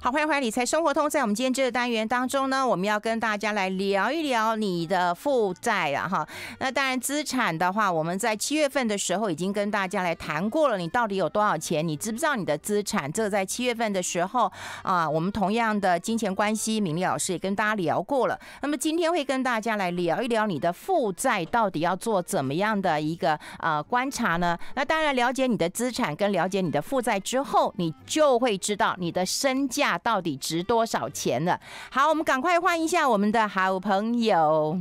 好，欢迎回来，理财生活通。在我们今天这个单元当中呢，我们要跟大家来聊一聊你的负债啊，哈。那当然，资产的话，我们在七月份的时候已经跟大家来谈过了，你到底有多少钱？你知不知道你的资产？这个在七月份的时候啊，我们同样的金钱关系，明丽老师也跟大家聊过了。那么今天会跟大家来聊一聊你的负债，到底要做怎么样的一个啊观察呢？那当然，了解你的资产跟了解你的负债之后，你就会知道你的身价。到底值多少钱了？好，我们赶快换一下我们的好朋友，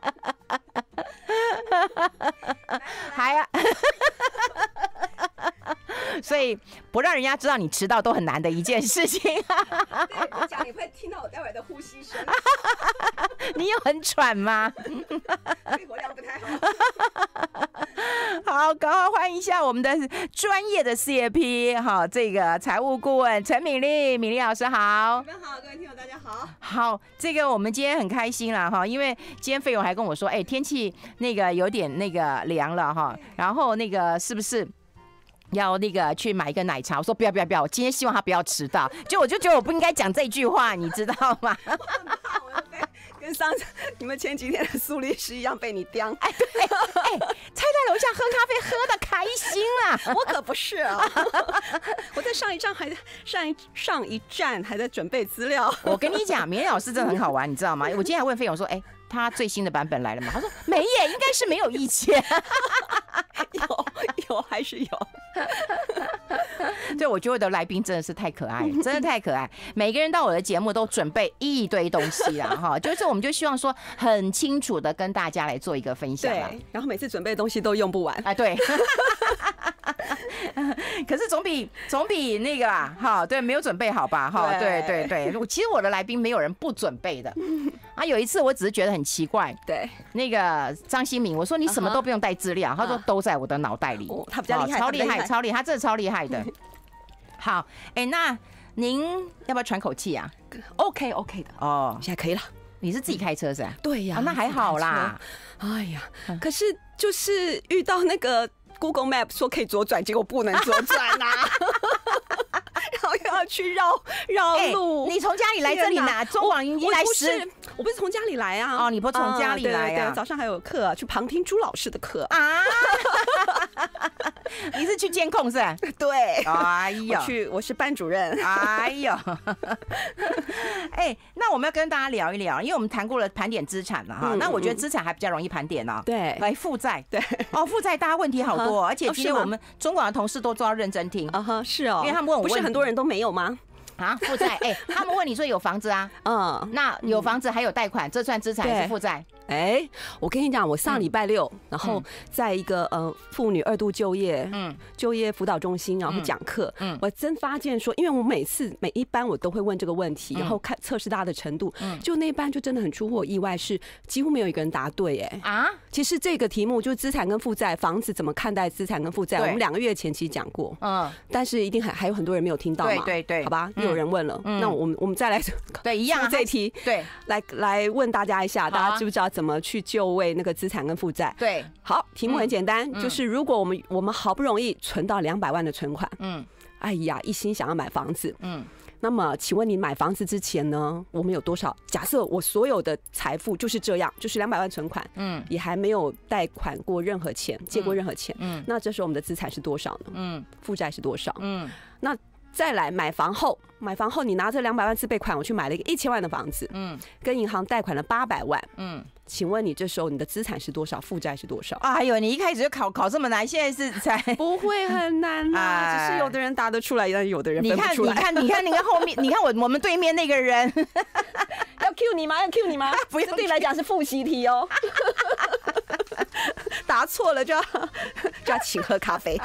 还要。所以不让人家知道你迟到都很难的一件事情。对，不讲你会听到我待会的呼吸声。你有很喘吗？肺活量不太好。好，赶快欢迎一下我们的专业的 CAP 哈，这个财务顾问陈敏丽，敏丽老师好。你们好，各位听友大家好。好，这个我们今天很开心了哈，因为今天费勇还跟我说，哎、天气那个有点那个凉了哈，然后那个是不是？要那个去买一个奶茶，我说不要不要不要，我今天希望他不要迟到，就我就觉得我不应该讲这句话，你知道吗？跟上次你们前几天的苏律师一样被你叼，哎对哎，菜在楼下喝咖啡喝的开心啦。我可不是啊，我在上一站还上一上一站还在准备资料，我跟你讲，明娅老师真的很好玩，你知道吗？我今天还问费勇说，哎。他最新的版本来了吗？他说没耶，应该是没有意见。有有还是有。所以我觉得我的来宾真的是太可爱，了，真的太可爱。每个人到我的节目都准备一堆东西了哈，就是我们就希望说很清楚的跟大家来做一个分享。对，然后每次准备东西都用不完啊，对。可是总比总比那个啊，哈，对，没有准备好吧，哈，对对对，我其实我的来宾没有人不准备的，啊，有一次我只是觉得很奇怪，对，那个张新民，我说你什么都不用带资料，他说都在我的脑袋里，他比较厉害，超厉害，超厉，害，他真的超厉害的。好，哎，那您要不要喘口气啊？OK OK 的，哦，现在可以了。你是自己开车是？对呀，那还好啦。哎呀，可是就是遇到那个。Google Map 说可以左转，结果不能左转呐。然后又要去绕绕路。你从家里来这里拿中广音，不是我不是从家里来啊。哦，你不从家里来呀？早上还有课，去旁听朱老师的课啊？你是去监控是？对。哎呀，去我是班主任。哎 呀，哎，那我们要跟大家聊一聊，因为我们谈过了盘点资产了哈。那我觉得资产还比较容易盘点呢。对。来负债。对。哦，负债大家问题好多，而且今天我们中广的同事都做到认真听啊。是哦，因为他们问我问。很多人都没有吗？啊，负债哎，他们问你说有房子啊，嗯，那有房子还有贷款，这算资产还是负债？哎，我跟你讲，我上礼拜六，然后在一个呃妇女二度就业，嗯，就业辅导中心，然后讲课，嗯，我真发现说，因为我每次每一班我都会问这个问题，然后看测试大家的程度，嗯，就那班就真的很出乎我意外，是几乎没有一个人答对哎，啊，其实这个题目就是资产跟负债，房子怎么看待资产跟负债？我们两个月前其实讲过，嗯，但是一定还还有很多人没有听到嘛，对对对，好吧。有人问了，那我们我们再来 对一样这题对来来问大家一下，大家知不知道怎么去就位那个资产跟负债？对，好，题目很简单，就是如果我们我们好不容易存到两百万的存款，嗯，哎呀，一心想要买房子，嗯，那么请问你买房子之前呢，我们有多少？假设我所有的财富就是这样，就是两百万存款，嗯，也还没有贷款过任何钱，借过任何钱，嗯，那这时候我们的资产是多少呢？嗯，负债是多少？嗯，那再来买房后。买房后，你拿这两百万自备款，我去买了一个一千万的房子，嗯，跟银行贷款了八百万，嗯，请问你这时候你的资产是多少，负债是多少？哎呦，你一开始就考考这么难，现在是才 不会很难啊，只是有的人答得出来，但有的人你看你看 你看你看后面，你看我我们对面那个人，要 Q 你吗？要 Q 你吗？不用，对你来讲是复习题哦，答错了就要就要请喝咖啡。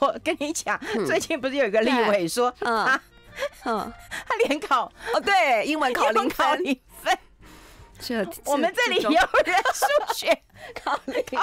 我跟你讲，最近不是有一个。立伟说：“嗯，他联考哦，对，英文考零考零分。这我们这里有人数学考零分，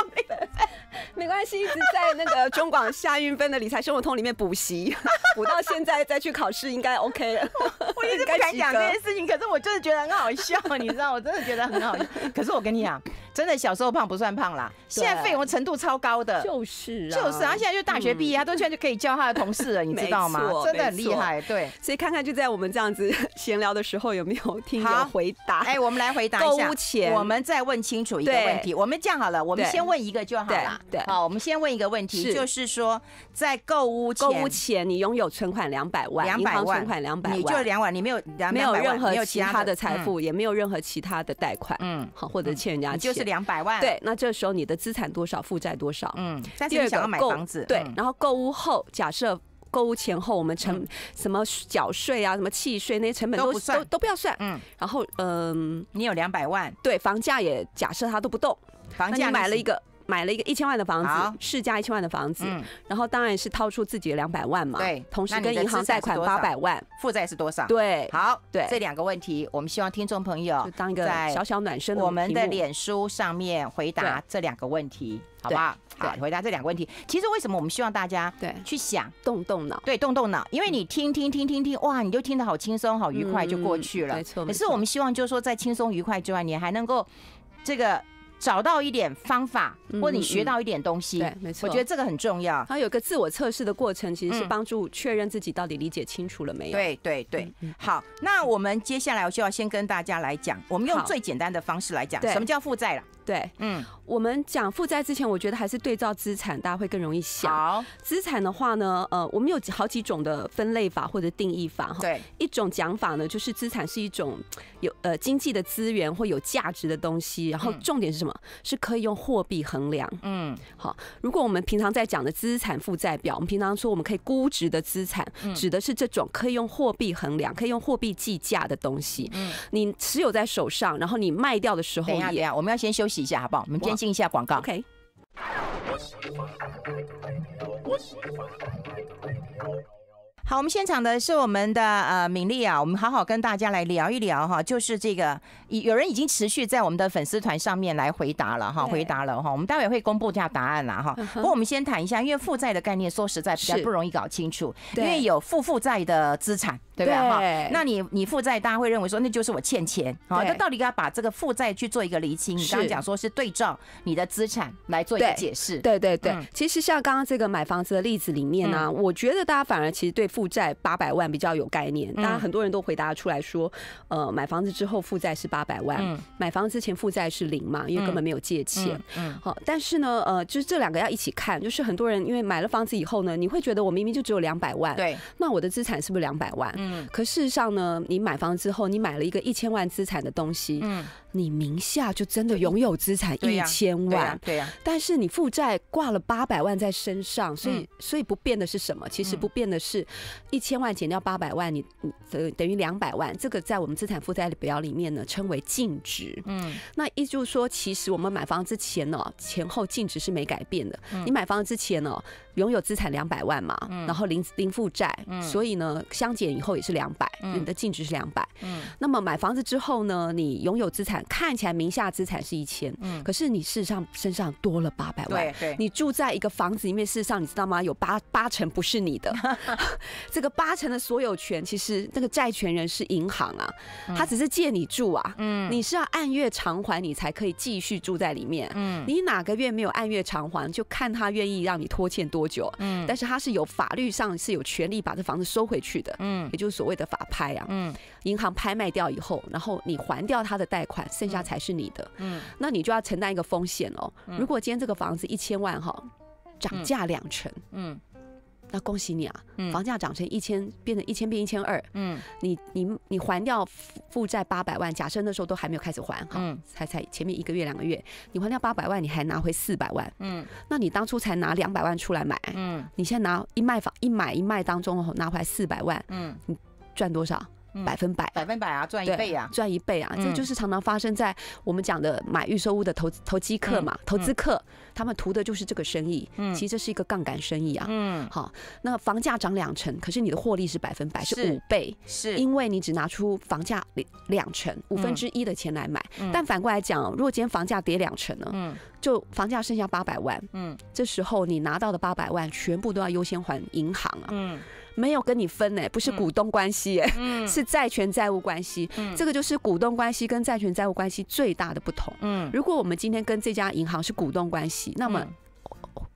没关系，一直在那个中广夏运分的理财生活通里面补习，补到现在再去考试应该 OK 了。我一直不敢讲这些事情，可是我就是觉得很好笑，你知道，我真的觉得很好笑。可是我跟你讲。”真的小时候胖不算胖啦，现在费用程度超高的，就是啊，就是啊，现在就大学毕业，他都现在就可以教他的同事了，你 知道吗？真的很厉害，对。所以看看就在我们这样子闲聊的时候，有没有听他回答？哎，我们来回答一下。购物前，我们再问清楚一个问题。我们这样好了，我们先问一个就好了。对，好，我们先问一个问题，就是说在购物购物前，你拥有存款两百万，银行存款两百万，你就两万，你没有没有任何其他的财富，也没有任何其他的贷款，嗯，好，或者欠人家就是。两百万，对，那这时候你的资产多少，负债多少？嗯，因为想要买房子，对。然后购物后，假设购物前后我们成什么缴税啊，什么契税那些成本都都都不要算，嗯。然后，嗯，你有两百万，对，房价也假设它都不动，房价买了一个。买了一个一千万的房子，市价一千万的房子，然后当然是掏出自己的两百万嘛，对，同时跟银行贷款八百万，负债是多少？对，好，对这两个问题，我们希望听众朋友当一个小小暖身，的，我们的脸书上面回答这两个问题，好不好？好，回答这两个问题。其实为什么我们希望大家对去想动动脑，对动动脑，因为你听听听听听，哇，你就听得好轻松，好愉快就过去了。没错，可是我们希望就是说，在轻松愉快之外，你还能够这个。找到一点方法，或你学到一点东西，对，没错，我觉得这个很重要。它有个自我测试的过程，其实是帮助确认自己到底理解清楚了没有。对对对，好，那我们接下来我就要先跟大家来讲，我们用最简单的方式来讲，什么叫负债了？对，嗯。我们讲负债之前，我觉得还是对照资产，大家会更容易想。好，资产的话呢，呃，我们有好几种的分类法或者定义法哈。对。一种讲法呢，就是资产是一种有呃经济的资源或有价值的东西，然后重点是什么？是可以用货币衡量。嗯。好，如果我们平常在讲的资产负债表，我们平常说我们可以估值的资产，指的是这种可以用货币衡量、可以用货币计价的东西。嗯。你持有在手上，然后你卖掉的时候，等一下，等一下，我们要先休息一下，好不好？我们先。进一下广告，OK。好，我们现场的是我们的呃敏丽啊，我们好好跟大家来聊一聊哈，就是这个有人已经持续在我们的粉丝团上面来回答了哈，回答了哈，我们待会会公布一下答案了哈。不过我们先谈一下，因为负债的概念说实在比较不容易搞清楚，因为有负负债的资产。对吧？哈，那你你负债，大家会认为说那就是我欠钱，好，那到底给把这个负债去做一个厘清。你刚刚讲说是对照你的资产来做一个解释。对对对，其实像刚刚这个买房子的例子里面呢，我觉得大家反而其实对负债八百万比较有概念。大然很多人都回答出来说，呃，买房子之后负债是八百万，买房子之前负债是零嘛，因为根本没有借钱。嗯。好，但是呢，呃，就是这两个要一起看，就是很多人因为买了房子以后呢，你会觉得我明明就只有两百万，对，那我的资产是不是两百万？嗯，可事实上呢，你买房之后，你买了一个一千万资产的东西，嗯，你名下就真的拥有资产一千万，对呀。但是你负债挂了八百万在身上，所以所以不变的是什么？其实不变的是，一千万减掉八百万，你你等等于两百万。这个在我们资产负债表里面呢，称为净值。嗯，那思就是说，其实我们买房之前呢，前后净值是没改变的。你买房之前呢？拥有资产两百万嘛，然后零零负债，所以呢相减以后也是两百，你的净值是两百。那么买房子之后呢，你拥有资产看起来名下资产是一千，可是你事实上身上多了八百万。你住在一个房子里面，事实上你知道吗？有八八成不是你的，这个八成的所有权其实那个债权人是银行啊，他只是借你住啊，你是要按月偿还，你才可以继续住在里面。你哪个月没有按月偿还，就看他愿意让你拖欠多。久？嗯，但是他是有法律上是有权利把这房子收回去的，嗯，也就是所谓的法拍啊，嗯，银行拍卖掉以后，然后你还掉他的贷款，剩下才是你的，嗯，那你就要承担一个风险哦。如果今天这个房子一千万哈，涨价两成，嗯。那恭喜你啊！房价涨成一千，变成一千变一千二。嗯，你你你还掉负债八百万，假设那时候都还没有开始还哈，才才前面一个月两个月，你还掉八百万，你还拿回四百万。嗯，那你当初才拿两百万出来买，嗯，你现在拿一卖房一买一卖当中拿回来四百万，嗯，你赚多少？百分百，百分百啊，赚一倍啊，赚一倍啊！这就是常常发生在我们讲的买预售屋的投投机客嘛，投资客。他们图的就是这个生意，其实这是一个杠杆生意啊。嗯，好，那房价涨两成，可是你的获利是百分百，是五倍，是因为你只拿出房价两成五分之一的钱来买。但反过来讲，果今天房价跌两成呢？嗯，就房价剩下八百万。嗯，这时候你拿到的八百万全部都要优先还银行啊。嗯。没有跟你分呢，不是股东关系，哎，是债权债务关系。这个就是股东关系跟债权债务关系最大的不同。嗯，如果我们今天跟这家银行是股东关系，那么，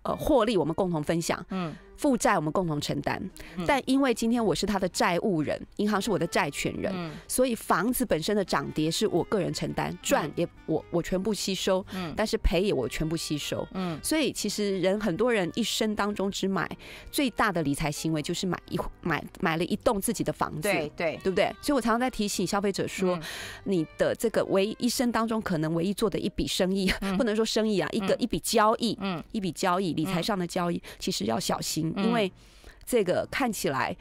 呃，获利我们共同分享。嗯。负债我们共同承担，但因为今天我是他的债务人，银行是我的债权人，所以房子本身的涨跌是我个人承担，赚也我我全部吸收，但是赔也我全部吸收，嗯，所以其实人很多人一生当中只买最大的理财行为就是买一买买了一栋自己的房子，对对，对不对？所以我常常在提醒消费者说，你的这个唯一生当中可能唯一做的一笔生意，不能说生意啊，一个一笔交易，嗯，一笔交易理财上的交易，其实要小心。因为这个看起来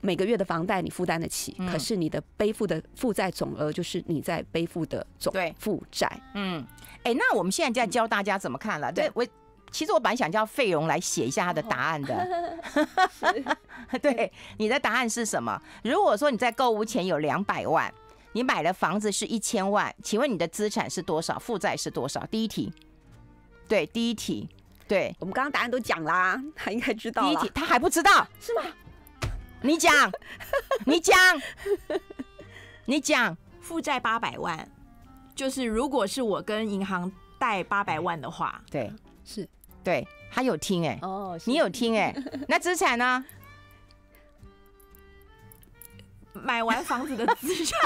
每个月的房贷你负担得起，可是你的背负的负债总额就是你在背负的总负债。嗯，哎，那我们现在在教大家怎么看了。对我其实我本来想叫费荣来写一下他的答案的。对你的答案是什么？如果说你在购物前有两百万，你买的房子是一千万，请问你的资产是多少？负债是多少？第一题，对第一题。对我们刚刚答案都讲啦，他应该知道第一题他还不知道，是吗？你讲，你讲，你讲。负债八百万，就是如果是我跟银行贷八百万的话，对，是对他有听哎，哦，你有听哎，那资产呢？买完房子的资产，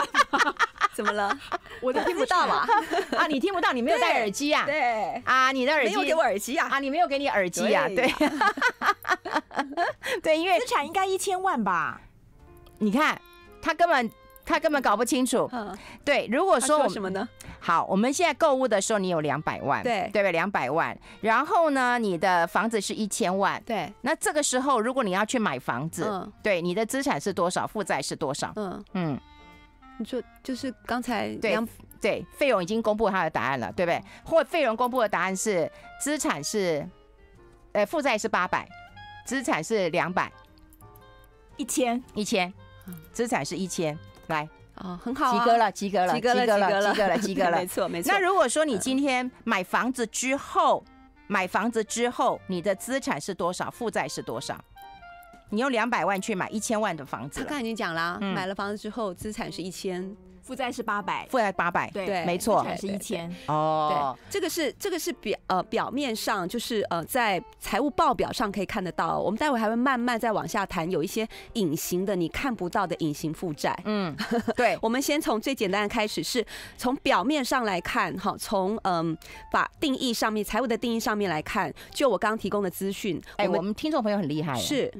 怎么了？我都听不到啊！啊，你听不到，你没有戴耳机啊？对啊，你的耳机没有给我耳机啊？啊，你没有给你耳机啊？对，对，因为资产应该一千万吧？你看，他根本。他根本搞不清楚。嗯，对。如果说什么呢？好，我们现在购物的时候，你有两百万，对对不对？两百万。然后呢，你的房子是一千万，对。那这个时候，如果你要去买房子，嗯，对，你的资产是多少？负债是多少？嗯嗯。你就就是刚才对对，费用已经公布他的答案了，对不对？或费用公布的答案是资产是，呃，负债是八百，资产是两百，一千一千，资产是一千。来，哦，很好，及格了，及格了，及格了，及格了，及格了，没错，没错。那如果说你今天买房子之后，买房子之后，你的资产是多少？负债是多少？你用两百万去买一千万的房子，他刚才已经讲了，买了房子之后，资产是一千。负债是八百，负债八百，对，没错，资产是一千，哦，对，这个是这个是表呃表面上就是呃在财务报表上可以看得到，我们待会还会慢慢再往下谈，有一些隐形的你看不到的隐形负债，嗯，对，我们先从最简单的开始，是从表面上来看，哈，从嗯把定义上面财务的定义上面来看，就我刚刚提供的资讯，哎，我们听众朋友很厉害，是。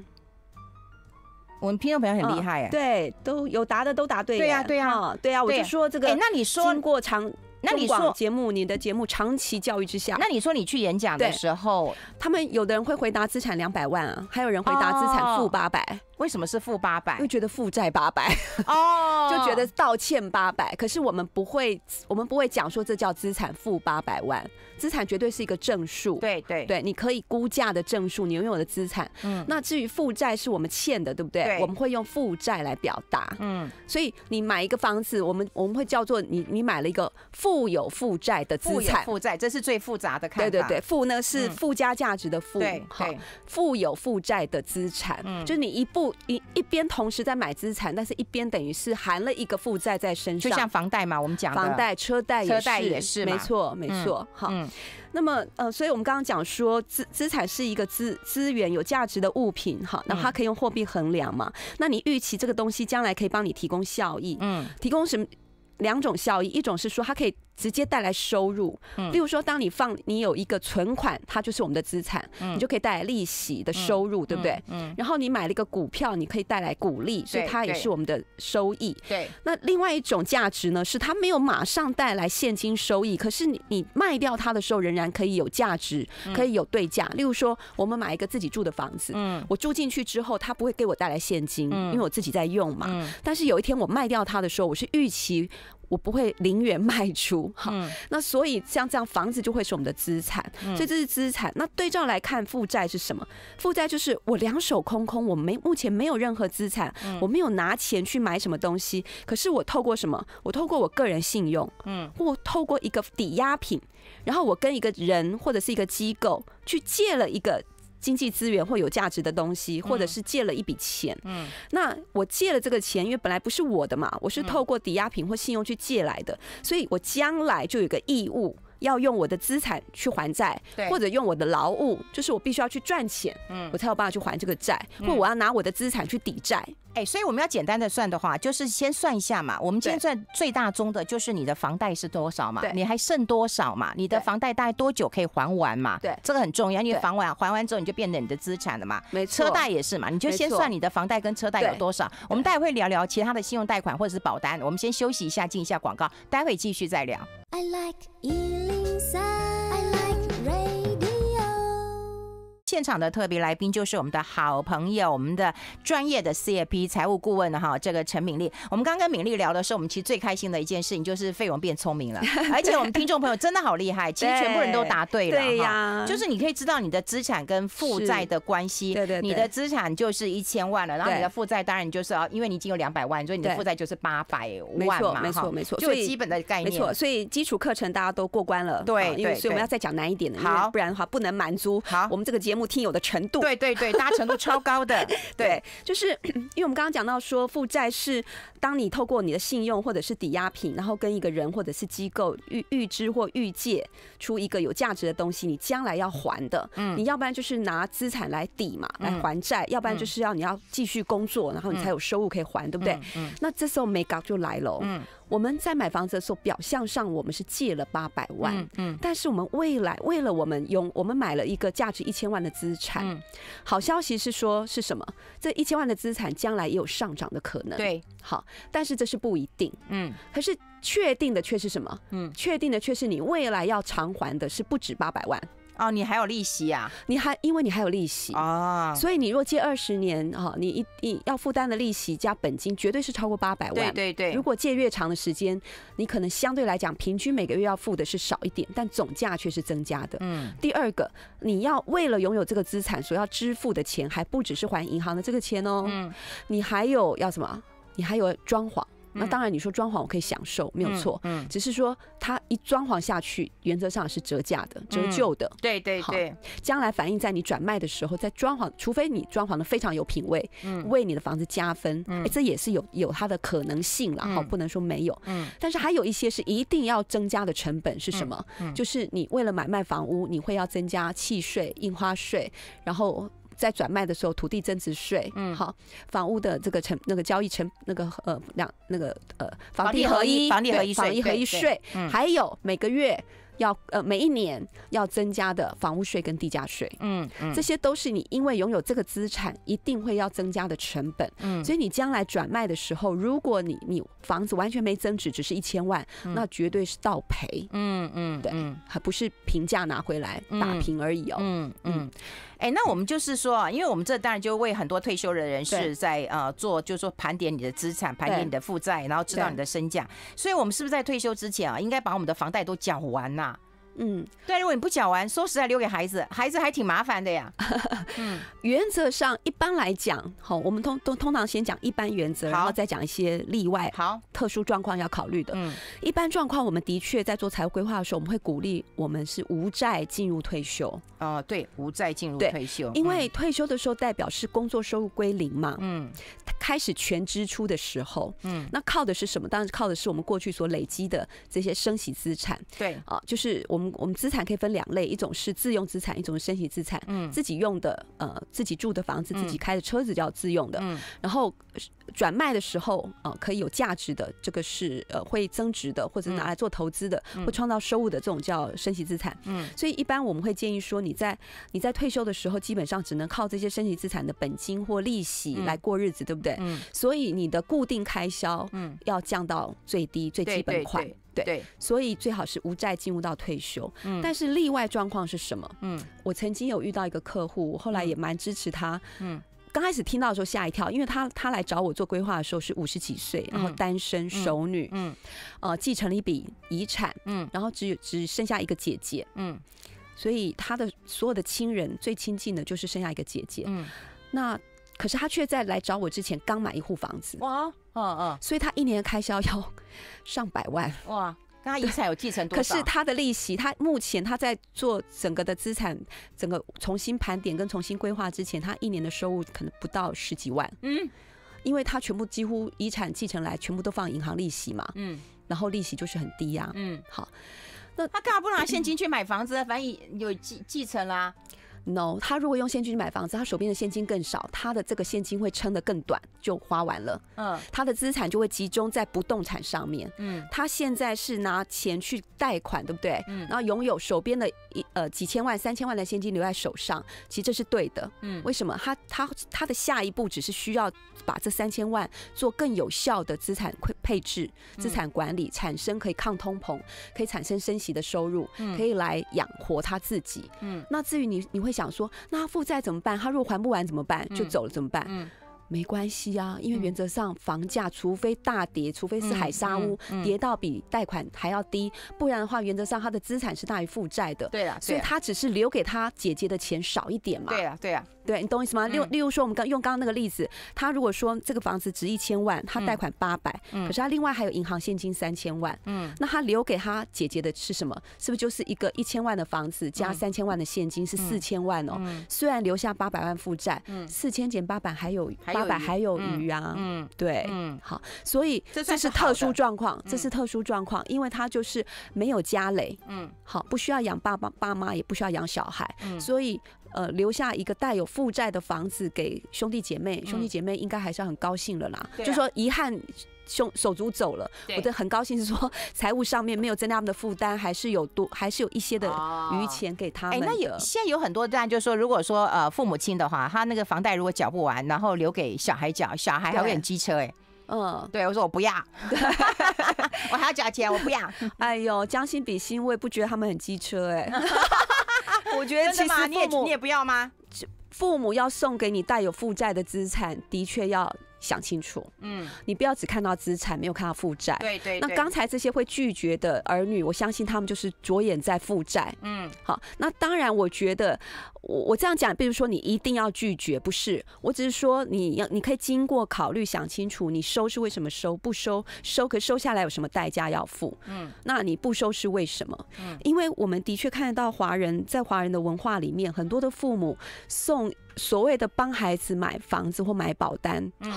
我们听众朋友很厉害哎，对，都有答的都答对，对呀对呀，对呀，我就说这个。哎，那你说经过长那你说节目你的节目长期教育之下，那你说你去演讲的时候，他们有的人会回答资产两百万啊，还有人回答资产负八百。为什么是负八百？又觉得负债八百哦，就觉得道歉八百。可是我们不会，我们不会讲说这叫资产负八百万，资产绝对是一个正数。对对对，你可以估价的正数，你拥有的资产。嗯。那至于负债是我们欠的，对不对？我们会用负债来表达。嗯。所以你买一个房子，我们我们会叫做你，你买了一个富有负债的资产。负债，这是最复杂的。对对对，负呢是附加价值的负。对对。富有负债的资产，就是你一部。一一边同时在买资产，但是一边等于是含了一个负债在身上，就像房贷嘛，我们讲房贷、车贷，车贷也是，没错，没错。好，那么呃，所以我们刚刚讲说资资产是一个资资源有价值的物品，好，那它可以用货币衡量嘛？那你预期这个东西将来可以帮你提供效益，嗯，提供什么两种效益？一种是说它可以。直接带来收入，例如说，当你放你有一个存款，它就是我们的资产，你就可以带来利息的收入，对不对？嗯。然后你买了一个股票，你可以带来股利，所以它也是我们的收益。对。那另外一种价值呢，是它没有马上带来现金收益，可是你你卖掉它的时候，仍然可以有价值，可以有对价。例如说，我们买一个自己住的房子，嗯，我住进去之后，它不会给我带来现金，因为我自己在用嘛。嗯。但是有一天我卖掉它的时候，我是预期。我不会零元卖出，好，那所以像这样房子就会是我们的资产，所以这是资产。那对照来看，负债是什么？负债就是我两手空空，我没目前没有任何资产，我没有拿钱去买什么东西，可是我透过什么？我透过我个人信用，嗯，或透过一个抵押品，然后我跟一个人或者是一个机构去借了一个。经济资源或有价值的东西，或者是借了一笔钱。嗯，那我借了这个钱，因为本来不是我的嘛，我是透过抵押品或信用去借来的，所以我将来就有个义务。要用我的资产去还债，或者用我的劳务，就是我必须要去赚钱，嗯，我才有办法去还这个债，或我要拿我的资产去抵债。哎，所以我们要简单的算的话，就是先算一下嘛。我们今天算最大宗的就是你的房贷是多少嘛？你还剩多少嘛？你的房贷大概多久可以还完嘛？对，这个很重要。你房完还完之后，你就变成你的资产了嘛？没错，车贷也是嘛。你就先算你的房贷跟车贷有多少。我们待会聊聊其他的信用贷款或者是保单。我们先休息一下，进一下广告，待会继续再聊。I like Ealing Sun. 现场的特别来宾就是我们的好朋友，我们的专业的 C F P 财务顾问的哈，这个陈敏丽。我们刚跟敏丽聊的是，我们其实最开心的一件事情就是费勇变聪明了，而 且我们听众朋友真的好厉害，其实全部人都答对了。对呀，就是你可以知道你的资产跟负债的关系，对对，你的资产就是一千万了，然后你的负债当然就是啊，因为你已经有两百万，所以你的负债就是八百万嘛，没错，没错，就基本的概念。没错，所以基础课程大家都过关了，对，所以我们要再讲难一点的，好，不然的话不能满足好我们这个节。目听友的程度，对对对，大家程度 超高的，对，就是因为我们刚刚讲到说，负债是当你透过你的信用或者是抵押品，然后跟一个人或者是机构预预支或预借出一个有价值的东西，你将来要还的，嗯，你要不然就是拿资产来抵嘛，来还债，要不然就是要你要继续工作，然后你才有收入可以还，对不对？嗯，那这时候美 p 就来了，嗯。我们在买房子的时候，表象上我们是借了八百万，嗯，但是我们未来为了我们用，我们买了一个价值一千万的资产。好消息是说是什么？这一千万的资产将来也有上涨的可能，对，好，但是这是不一定，嗯，可是确定的却是什么？嗯，确定的却是你未来要偿还的是不止八百万。哦，你还有利息呀？你还因为你还有利息啊，所以你若借二十年哈，你一你要负担的利息加本金，绝对是超过八百万。对对对，如果借越长的时间，你可能相对来讲平均每个月要付的是少一点，但总价却是增加的。嗯，第二个，你要为了拥有这个资产所要支付的钱，还不只是还银行的这个钱哦。嗯，你还有要什么？你还有装潢。那当然，你说装潢我可以享受，没有错。嗯，只是说它一装潢下去，原则上是折价的、折旧的。对对对，将来反映在你转卖的时候，在装潢，除非你装潢的非常有品位，为你的房子加分，这也是有有它的可能性了。哈，不能说没有。嗯，但是还有一些是一定要增加的成本是什么？就是你为了买卖房屋，你会要增加契税、印花税，然后。在转卖的时候，土地增值税，嗯，好，房屋的这个成那个交易成那个呃两那个呃房地合一，房地合一税，房地合一税，还有每个月要呃每一年要增加的房屋税跟地价税，嗯嗯，这些都是你因为拥有这个资产一定会要增加的成本，嗯，所以你将来转卖的时候，如果你你房子完全没增值，只是一千万，那绝对是倒赔，嗯嗯，对，还不是平价拿回来打平而已哦，嗯嗯。哎，那我们就是说，因为我们这当然就为很多退休的人士在呃做，就是说盘点你的资产，盘点你的负债，然后知道你的身价。所以我们是不是在退休之前啊，应该把我们的房贷都缴完呐？嗯，对，如果你不讲完，说实在，留给孩子，孩子还挺麻烦的呀。嗯，原则上，一般来讲，好，我们通通通常先讲一般原则，然后再讲一些例外、好特殊状况要考虑的。嗯，一般状况，我们的确在做财务规划的时候，我们会鼓励我们是无债进入退休。哦，对，无债进入退休。因为退休的时候代表是工作收入归零嘛。嗯，开始全支出的时候，嗯，那靠的是什么？当然靠的是我们过去所累积的这些升息资产。对，啊，就是我们。我们资产可以分两类，一种是自用资产，一种是申请资产。嗯，自己用的，呃，自己住的房子、自己开的车子叫自用的。嗯，然后。转卖的时候，啊，可以有价值的，这个是呃会增值的，或者拿来做投资的，会创造收入的这种叫升级资产。嗯，所以一般我们会建议说，你在你在退休的时候，基本上只能靠这些升级资产的本金或利息来过日子，对不对？嗯，所以你的固定开销，嗯，要降到最低最基本款，对对，所以最好是无债进入到退休。嗯，但是例外状况是什么？嗯，我曾经有遇到一个客户，后来也蛮支持他。嗯。刚开始听到的时候吓一跳，因为他他来找我做规划的时候是五十几岁，然后单身熟女，嗯，呃，继承了一笔遗产，嗯，然后只只剩下一个姐姐，嗯，所以他的所有的亲人最亲近的，就是剩下一个姐姐，嗯，那可是他却在来找我之前刚买一户房子，哇，嗯嗯，所以他一年的开销要上百万，哇。那遗产有继承，可是他的利息，他目前他在做整个的资产，整个重新盘点跟重新规划之前，他一年的收入可能不到十几万。嗯，因为他全部几乎遗产继承来，全部都放银行利息嘛。嗯，然后利息就是很低啊。嗯，好，那他干嘛不拿现金 去买房子？反正有继继承啦。no，他如果用现金去买房子，他手边的现金更少，他的这个现金会撑得更短，就花完了。嗯，他的资产就会集中在不动产上面。嗯，他现在是拿钱去贷款，对不对？嗯，然后拥有手边的一呃几千万、三千万的现金留在手上，其实这是对的。嗯，为什么？他他他的下一步只是需要把这三千万做更有效的资产配配置、资产管理，产生可以抗通膨、可以产生升息的收入，可以来养活他自己。嗯，那至于你，你会。想说，那他负债怎么办？他如果还不完怎么办？就走了怎么办？没关系啊，因为原则上房价除非大跌，除非是海沙屋跌到比贷款还要低，不然的话，原则上他的资产是大于负债的。对啊，所以他只是留给他姐姐的钱少一点嘛。对啊，对啊。对你懂意思吗？例例如说，我们刚用刚刚那个例子，他如果说这个房子值一千万，他贷款八百，可是他另外还有银行现金三千万，嗯，那他留给他姐姐的是什么？是不是就是一个一千万的房子加三千万的现金是四千万哦？虽然留下八百万负债，嗯，四千减八百还有八百还有余啊，嗯，对，嗯，好，所以这是特殊状况，这是特殊状况，因为他就是没有家累，嗯，好，不需要养爸爸爸妈，也不需要养小孩，所以。呃，留下一个带有负债的房子给兄弟姐妹，兄弟姐妹应该还是很高兴了啦。就说遗憾兄手足走了，我的很高兴，是说财务上面没有增加他们的负担，还是有多，还是有一些的余钱给他们。哎，那有现在有很多这样，就是说，如果说呃父母亲的话，他那个房贷如果缴不完，然后留给小孩缴，小孩还会很机车哎。嗯，对，我说我不要，我还要缴钱，我不要。哎呦，将心比心，我也不觉得他们很机车哎。啊，我觉得其实父母你也不要吗？父母要送给你带有负债的资产，的确要想清楚。嗯，你不要只看到资产，没有看到负债。对对。那刚才这些会拒绝的儿女，我相信他们就是着眼在负债。嗯，好。那当然，我觉得。我我这样讲，比如说你一定要拒绝，不是？我只是说你要，你可以经过考虑想清楚，你收是为什么收？不收收，可收下来有什么代价要付？嗯，那你不收是为什么？嗯，因为我们的确看得到，华人在华人的文化里面，很多的父母送所谓的帮孩子买房子或买保单，嗯、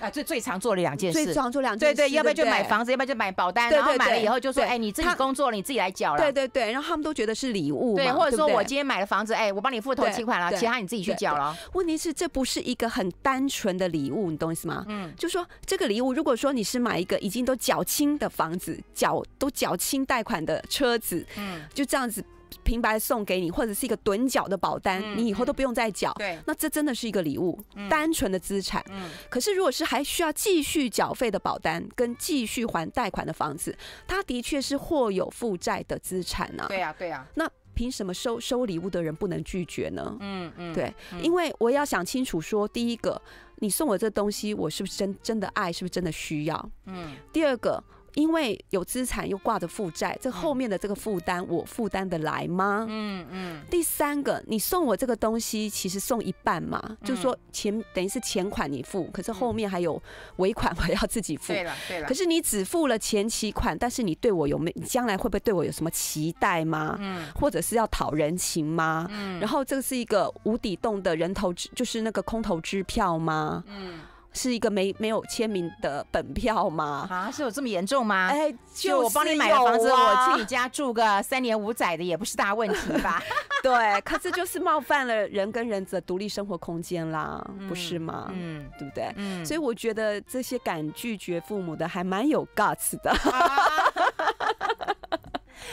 啊，最最常做的两件事，最常做两件，对对，要不要就买房子，要不要就买保单，然后买了以后就说，哎，你自己工作，你自己来缴，对对对，然后他们都觉得是礼物，对，或者说我今天买了房子，哎，我帮你付。不投期款了，其他你自己去缴了。问题是，这不是一个很单纯的礼物，你懂意思吗？嗯，就说这个礼物，如果说你是买一个已经都缴清的房子，缴都缴清贷款的车子，嗯，就这样子平白送给你，或者是一个趸缴的保单，你以后都不用再缴，对，那这真的是一个礼物，单纯的资产。嗯，可是如果是还需要继续缴费的保单，跟继续还贷款的房子，它的确是或有负债的资产呢。对呀，对呀，那。凭什么收收礼物的人不能拒绝呢？嗯嗯，对，因为我要想清楚，说第一个，你送我这东西，我是不是真真的爱，是不是真的需要？嗯，第二个。因为有资产又挂着负债，这后面的这个负担我负担得来吗？嗯嗯。第三个，你送我这个东西，其实送一半嘛，就是说钱等于是钱款你付，可是后面还有尾款我要自己付。对了对了。可是你只付了前期款，但是你对我有没你将来会不会对我有什么期待吗？嗯。或者是要讨人情吗？嗯。然后这个是一个无底洞的人头就是那个空头支票吗？嗯。是一个没没有签名的本票吗？啊，是有这么严重吗？哎，就我帮你买房子，我去你家住个三年五载的也不是大问题吧？对，可是就是冒犯了人跟人的独立生活空间啦，不是吗？嗯，对不对？所以我觉得这些敢拒绝父母的还蛮有 guts 的。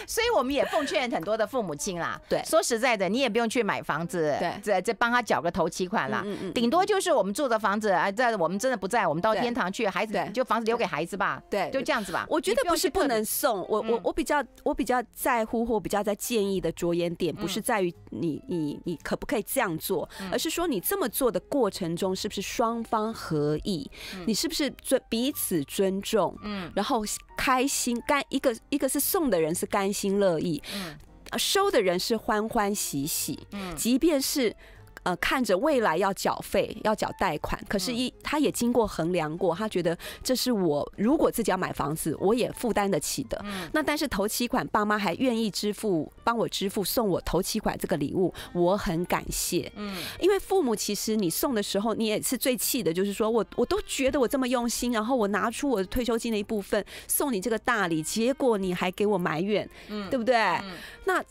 所以我们也奉劝很多的父母亲啦，对，说实在的，你也不用去买房子，对，这这帮他缴个头期款啦，顶多就是我们住的房子啊，在我们真的不在，我们到天堂去，孩子就房子留给孩子吧，对，就这样子吧。我觉得不是不能送，我我我比较我比较在乎或比较在建议的着眼点，不是在于你你你可不可以这样做，而是说你这么做的过程中是不是双方合意，你是不是尊彼此尊重，嗯，然后开心干一个一个是送的人是干。心乐意，收的人是欢欢喜喜，嗯，即便是。呃，看着未来要缴费，要缴贷款，可是，一他也经过衡量过，他觉得这是我如果自己要买房子，我也负担得起的。嗯，那但是头期款，爸妈还愿意支付，帮我支付，送我头期款这个礼物，我很感谢。嗯，因为父母其实你送的时候，你也是最气的，就是说我我都觉得我这么用心，然后我拿出我退休金的一部分送你这个大礼，结果你还给我埋怨，嗯，对不对？那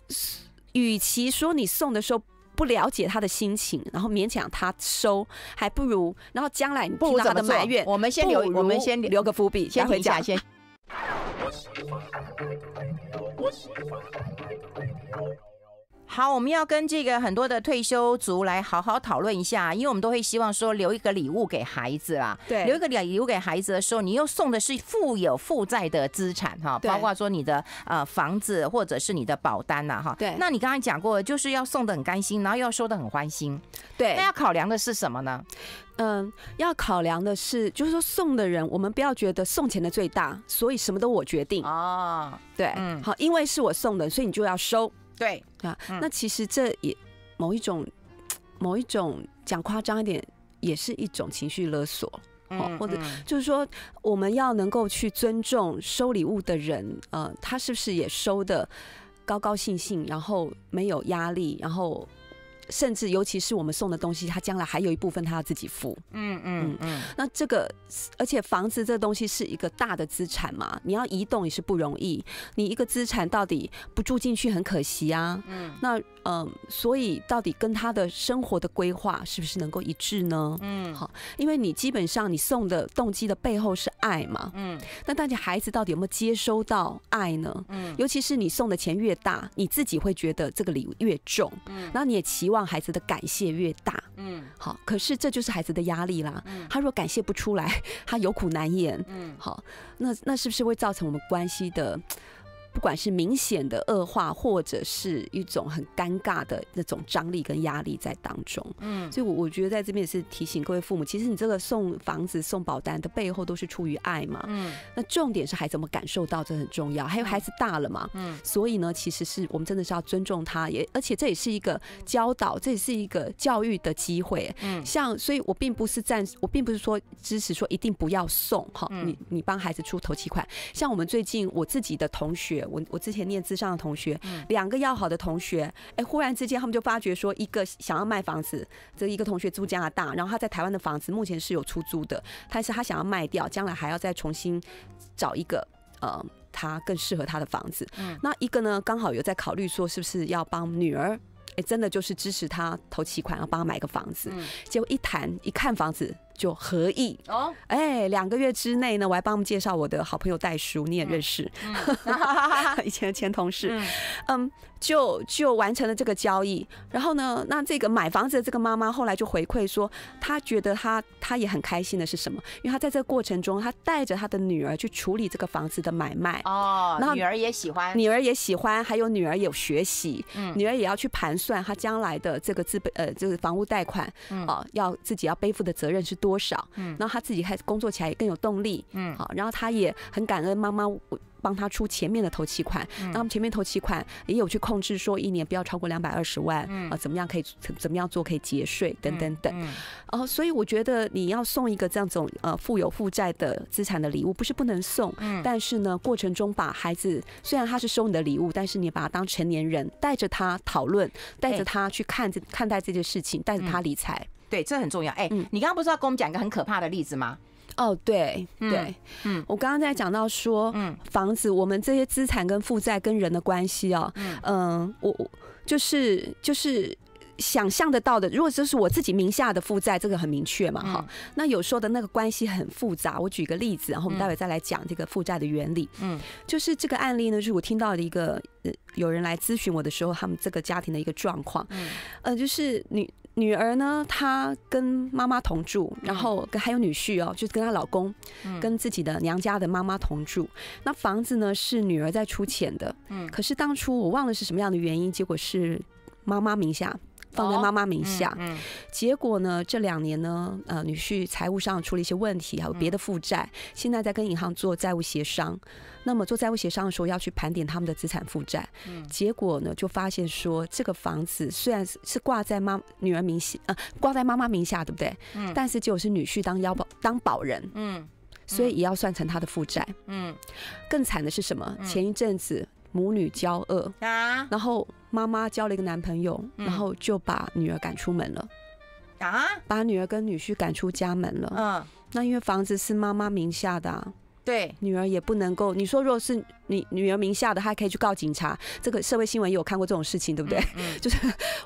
与其说你送的时候。不了解他的心情，然后勉强他收，还不如。然后将来你听到他的埋怨，我们先留，我们先留个伏笔，先回家先。好，我们要跟这个很多的退休族来好好讨论一下，因为我们都会希望说留一个礼物给孩子啊，对，留一个礼物给孩子的时候，你又送的是富有负债的资产哈，包括说你的呃房子或者是你的保单呐哈，对，那你刚才讲过就是要送的很甘心，然后又要收的很欢心，对，那要考量的是什么呢？嗯，要考量的是就是说送的人，我们不要觉得送钱的最大，所以什么都我决定啊，对，嗯，好，因为是我送的，所以你就要收。对啊，那其实这也某一种，某一种讲夸张一点，也是一种情绪勒索，哦，或者就是说，我们要能够去尊重收礼物的人，呃，他是不是也收的高高兴兴，然后没有压力，然后。甚至尤其是我们送的东西，他将来还有一部分他要自己付。嗯嗯嗯。那这个，而且房子这东西是一个大的资产嘛，你要移动也是不容易。你一个资产到底不住进去很可惜啊。嗯。那嗯，所以到底跟他的生活的规划是不是能够一致呢？嗯。好，因为你基本上你送的动机的背后是爱嘛。嗯。那但你孩子到底有没有接收到爱呢？嗯。尤其是你送的钱越大，你自己会觉得这个礼物越重。嗯。然后你也期望。望孩子的感谢越大，嗯，好，可是这就是孩子的压力啦。他若感谢不出来，他有苦难言，嗯，好，那那是不是会造成我们关系的？不管是明显的恶化，或者是一种很尴尬的那种张力跟压力在当中，嗯，所以我我觉得在这边也是提醒各位父母，其实你这个送房子、送保单的背后都是出于爱嘛，嗯，那重点是孩子怎么感受到这很重要，还有孩子大了嘛，嗯，所以呢，其实是我们真的是要尊重他，也而且这也是一个教导，这也是一个教育的机会，嗯，像，所以我并不是时，我并不是说支持说一定不要送哈，你你帮孩子出头期款，像我们最近我自己的同学。我我之前念资上的同学，两个要好的同学，哎，忽然之间他们就发觉说，一个想要卖房子，这一个同学住加拿大，然后他在台湾的房子目前是有出租的，但是他想要卖掉，将来还要再重新找一个呃他更适合他的房子。那一个呢，刚好有在考虑说是不是要帮女儿，哎，真的就是支持他投期款，要帮他买个房子。结果一谈一看房子。就合意哦，哎，两个月之内呢，我还帮他们介绍我的好朋友戴叔，你也认识，以前的前同事，嗯。就就完成了这个交易，然后呢，那这个买房子的这个妈妈后来就回馈说，她觉得她她也很开心的是什么？因为她在这个过程中，她带着她的女儿去处理这个房子的买卖哦，然后女儿也喜欢，女儿也喜欢，还有女儿有学习，嗯，女儿也要去盘算她将来的这个自呃就是房屋贷款，嗯，哦，要自己要背负的责任是多少，嗯，然后她自己开始工作起来也更有动力，嗯，好，然后她也很感恩妈妈。帮他出前面的投期款，那我们前面投期款也有去控制，说一年不要超过两百二十万啊，怎么样可以怎么样做可以节税等等等，哦，所以我觉得你要送一个这样种呃富有负债的资产的礼物，不是不能送，但是呢，过程中把孩子虽然他是收你的礼物，但是你把他当成年人，带着他讨论，带着他去看这看待这件事情，带着他理财，对，这很重要。哎，你刚刚不是要跟我们讲一个很可怕的例子吗？哦，对对，嗯，我刚刚在讲到说，嗯，房子我们这些资产跟负债跟人的关系啊，嗯，嗯，我就是就是想象得到的，如果这是我自己名下的负债，这个很明确嘛，哈，那有说的那个关系很复杂。我举个例子，然后我们待会再来讲这个负债的原理。嗯，就是这个案例呢，是我听到的一个有人来咨询我的时候，他们这个家庭的一个状况，嗯，呃，就是女。女儿呢，她跟妈妈同住，然后跟还有女婿哦，就是跟她老公，跟自己的娘家的妈妈同住。那房子呢是女儿在出钱的，嗯，可是当初我忘了是什么样的原因，结果是妈妈名下。放在妈妈名下，结果呢？这两年呢，呃，女婿财务上出了一些问题，还有别的负债，现在在跟银行做债务协商。那么做债务协商的时候，要去盘点他们的资产负债。结果呢，就发现说，这个房子虽然是挂在妈女儿名下，啊，挂在妈妈名下，对不对？嗯。但是结果是女婿当腰保当保人，嗯，所以也要算成他的负债。嗯。更惨的是什么？前一阵子。母女交恶啊，然后妈妈交了一个男朋友，然后就把女儿赶出门了啊，把女儿跟女婿赶出家门了。嗯，那因为房子是妈妈名下的，对，女儿也不能够。你说，如果是你女儿名下的，她可以去告警察。这个社会新闻也有看过这种事情，对不对？就是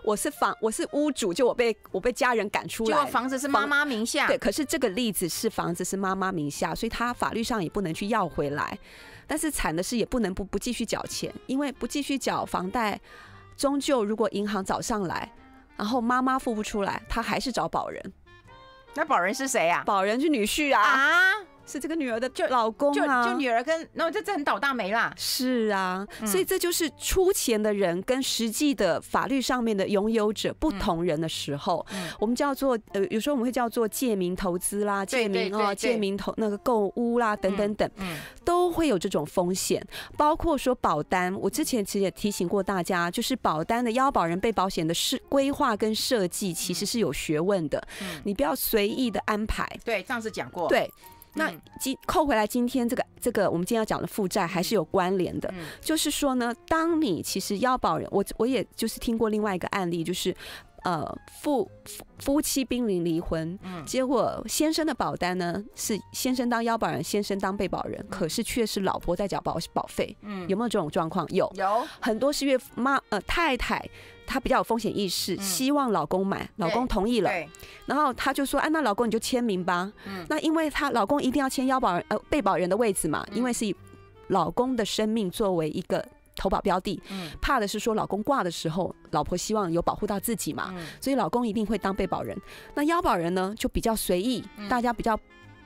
我是房，我是屋主，就我被我被家人赶出来，果房子是妈妈名下。对，可是这个例子是房子是妈妈名下，所以她法律上也不能去要回来。但是惨的是，也不能不不继续缴钱，因为不继续缴房贷，终究如果银行找上来，然后妈妈付不出来，他还是找保人。那保人是谁呀？保人是女婿啊。啊。是这个女儿的就老公就啊，就女儿跟那这这很倒大霉啦。是啊，所以这就是出钱的人跟实际的法律上面的拥有者不同人的时候，我们叫做呃，有时候我们会叫做借名投资啦，借名啊，借名投那个购物啦等等等，都会有这种风险。包括说保单，我之前其实也提醒过大家，就是保单的腰保人被保险的是规划跟设计其实是有学问的，你不要随意的安排。对，上次讲过。对。那今扣回来，今天这个这个我们今天要讲的负债还是有关联的，就是说呢，当你其实腰保人，我我也就是听过另外一个案例，就是呃，夫夫夫妻濒临离婚，嗯，结果先生的保单呢是先生当腰保人，先生当被保人，可是却是老婆在缴保保费，嗯，有没有这种状况？有，有很多是因为妈呃太太。她比较有风险意识，希望老公买，老公同意了，然后她就说：“哎，那老公你就签名吧。”那因为她老公一定要签腰保人呃被保人的位置嘛，因为是以老公的生命作为一个投保标的，怕的是说老公挂的时候，老婆希望有保护到自己嘛，所以老公一定会当被保人。那腰保人呢就比较随意，大家比较。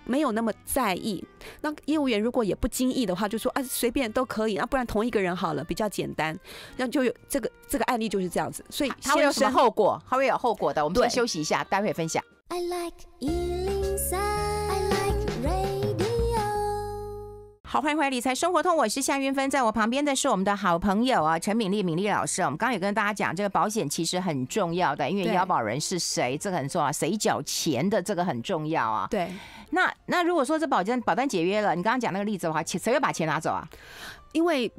没有那么在意，那业务员如果也不经意的话，就说啊随便都可以，那不然同一个人好了，比较简单。那就有这个这个案例就是这样子，所以他会有什么后果？他会有后果的。我们先休息一下，待会分享。I like 好，欢迎回来，理财生活通，我是夏云芬，在我旁边的是我们的好朋友啊，陈敏丽，敏丽老师。我们刚刚有跟大家讲，这个保险其实很重要的，因为要保人是谁，这个很重要，谁缴钱的这个很重要啊。对，那那如果说这保单保单解约了，你刚刚讲那个例子的话，谁谁会把钱拿走啊？因为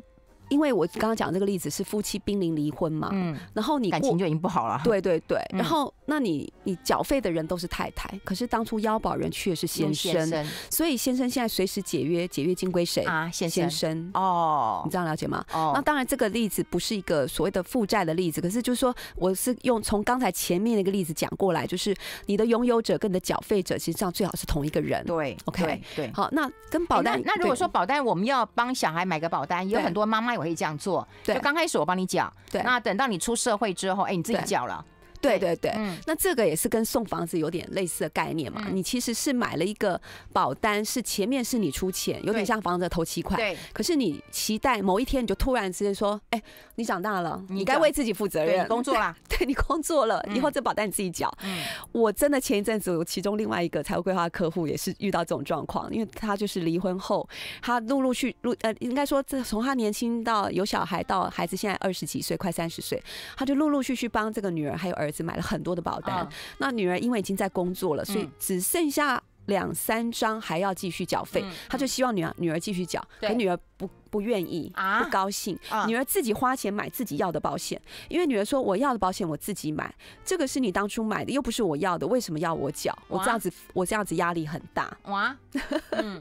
因为我刚刚讲这个例子是夫妻濒临离婚嘛，嗯，然后你感情就已经不好了，对对对，然后。那你你缴费的人都是太太，可是当初邀保人却是先生，所以先生现在随时解约，解约金归谁啊？先生哦，你这样了解吗？哦，那当然这个例子不是一个所谓的负债的例子，可是就是说我是用从刚才前面那个例子讲过来，就是你的拥有者跟你的缴费者实际上最好是同一个人。对，OK，对，好，那跟保单那如果说保单我们要帮小孩买个保单，有很多妈妈也会这样做。对，就刚开始我帮你缴，对，那等到你出社会之后，哎，你自己缴了。对对对，那这个也是跟送房子有点类似的概念嘛？你其实是买了一个保单，是前面是你出钱，有点像房子的头期款。对，可是你期待某一天你就突然之间说：“哎，你长大了，你该为自己负责任，工作啦，对，你工作了以后，这保单你自己缴。嗯，我真的前一阵子，我其中另外一个财务规划客户也是遇到这种状况，因为他就是离婚后，他陆陆续陆呃，应该说这从他年轻到有小孩到孩子现在二十几岁快三十岁，他就陆陆续续帮这个女儿还有儿。只买了很多的保单，那女儿因为已经在工作了，所以只剩下两三张还要继续缴费。他就希望女儿女儿继续缴，可女儿不不愿意，不高兴。女儿自己花钱买自己要的保险，因为女儿说：“我要的保险我自己买，这个是你当初买的，又不是我要的，为什么要我缴？我这样子我这样子压力很大，哇，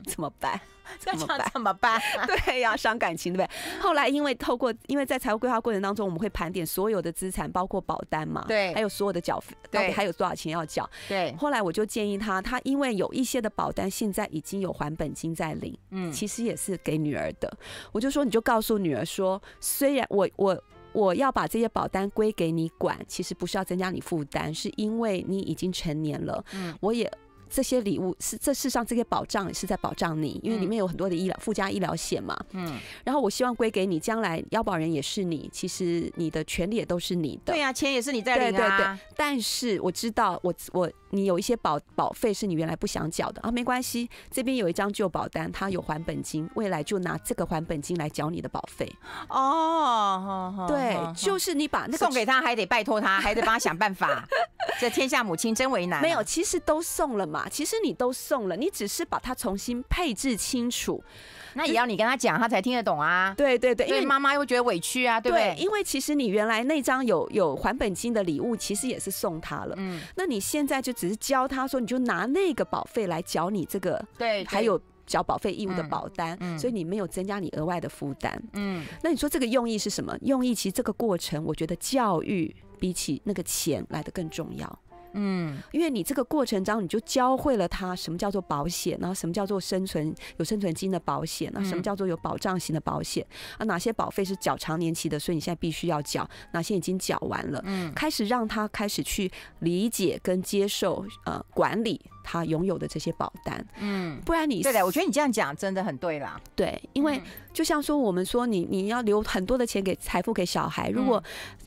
怎么办？” 这要怎么办？对，呀，伤感情，对不对？后来因为透过，因为在财务规划过程当中，我们会盘点所有的资产，包括保单嘛。对。还有所有的缴，费，到底还有多少钱要缴？对。后来我就建议他，他因为有一些的保单现在已经有还本金在领，嗯，其实也是给女儿的。我就说，你就告诉女儿说，虽然我我我要把这些保单归给你管，其实不需要增加你负担，是因为你已经成年了。嗯。我也。这些礼物是这世上这些保障是在保障你，因为里面有很多的医疗附加医疗险嘛。嗯。然后我希望归给你，将来腰保人也是你。其实你的权利也都是你的。对呀，钱也是你在领啊。对对。但是我知道，我我你有一些保保费是你原来不想缴的啊，没关系。这边有一张旧保单，他有还本金，未来就拿这个还本金来缴你的保费。哦。对，就是你把那个送给他，还得拜托他，还得帮他想办法。这天下母亲真为难。没有，其实都送了嘛。其实你都送了，你只是把它重新配置清楚，那也要你跟他讲，他才听得懂啊。对对对，因为妈妈又觉得委屈啊，对不对？因为其实你原来那张有有还本金的礼物，其实也是送他了。嗯，那你现在就只是教他说，你就拿那个保费来缴你这个，对，还有缴保费义务的保单，所以你没有增加你额外的负担。嗯，那你说这个用意是什么？用意其实这个过程，我觉得教育比起那个钱来的更重要。嗯，因为你这个过程中，你就教会了他什么叫做保险，然后什么叫做生存有生存金的保险呢？什么叫做有保障型的保险？啊，哪些保费是缴长年期的，所以你现在必须要缴，哪些已经缴完了，开始让他开始去理解跟接受，呃，管理。他拥有的这些保单，嗯，不然你对的，我觉得你这样讲真的很对啦。对，因为就像说我们说，你你要留很多的钱给财富给小孩，如果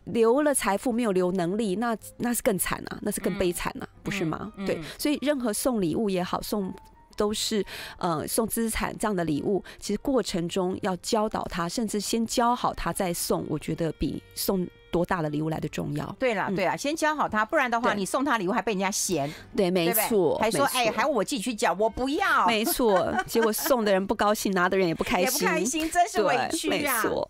留了财富没有留能力，那那是更惨啊，那是更悲惨了，不是吗？对，所以任何送礼物也好，送都是呃送资产这样的礼物，其实过程中要教导他，甚至先教好他再送，我觉得比送。多大的礼物来的重要？对了，对啊，先教好他，不然的话，你送他礼物还被人家嫌。对，没错，还说哎，还要我自己去讲，我不要。没错，结果送的人不高兴，拿的人也不开心，不开心，真是委屈没错。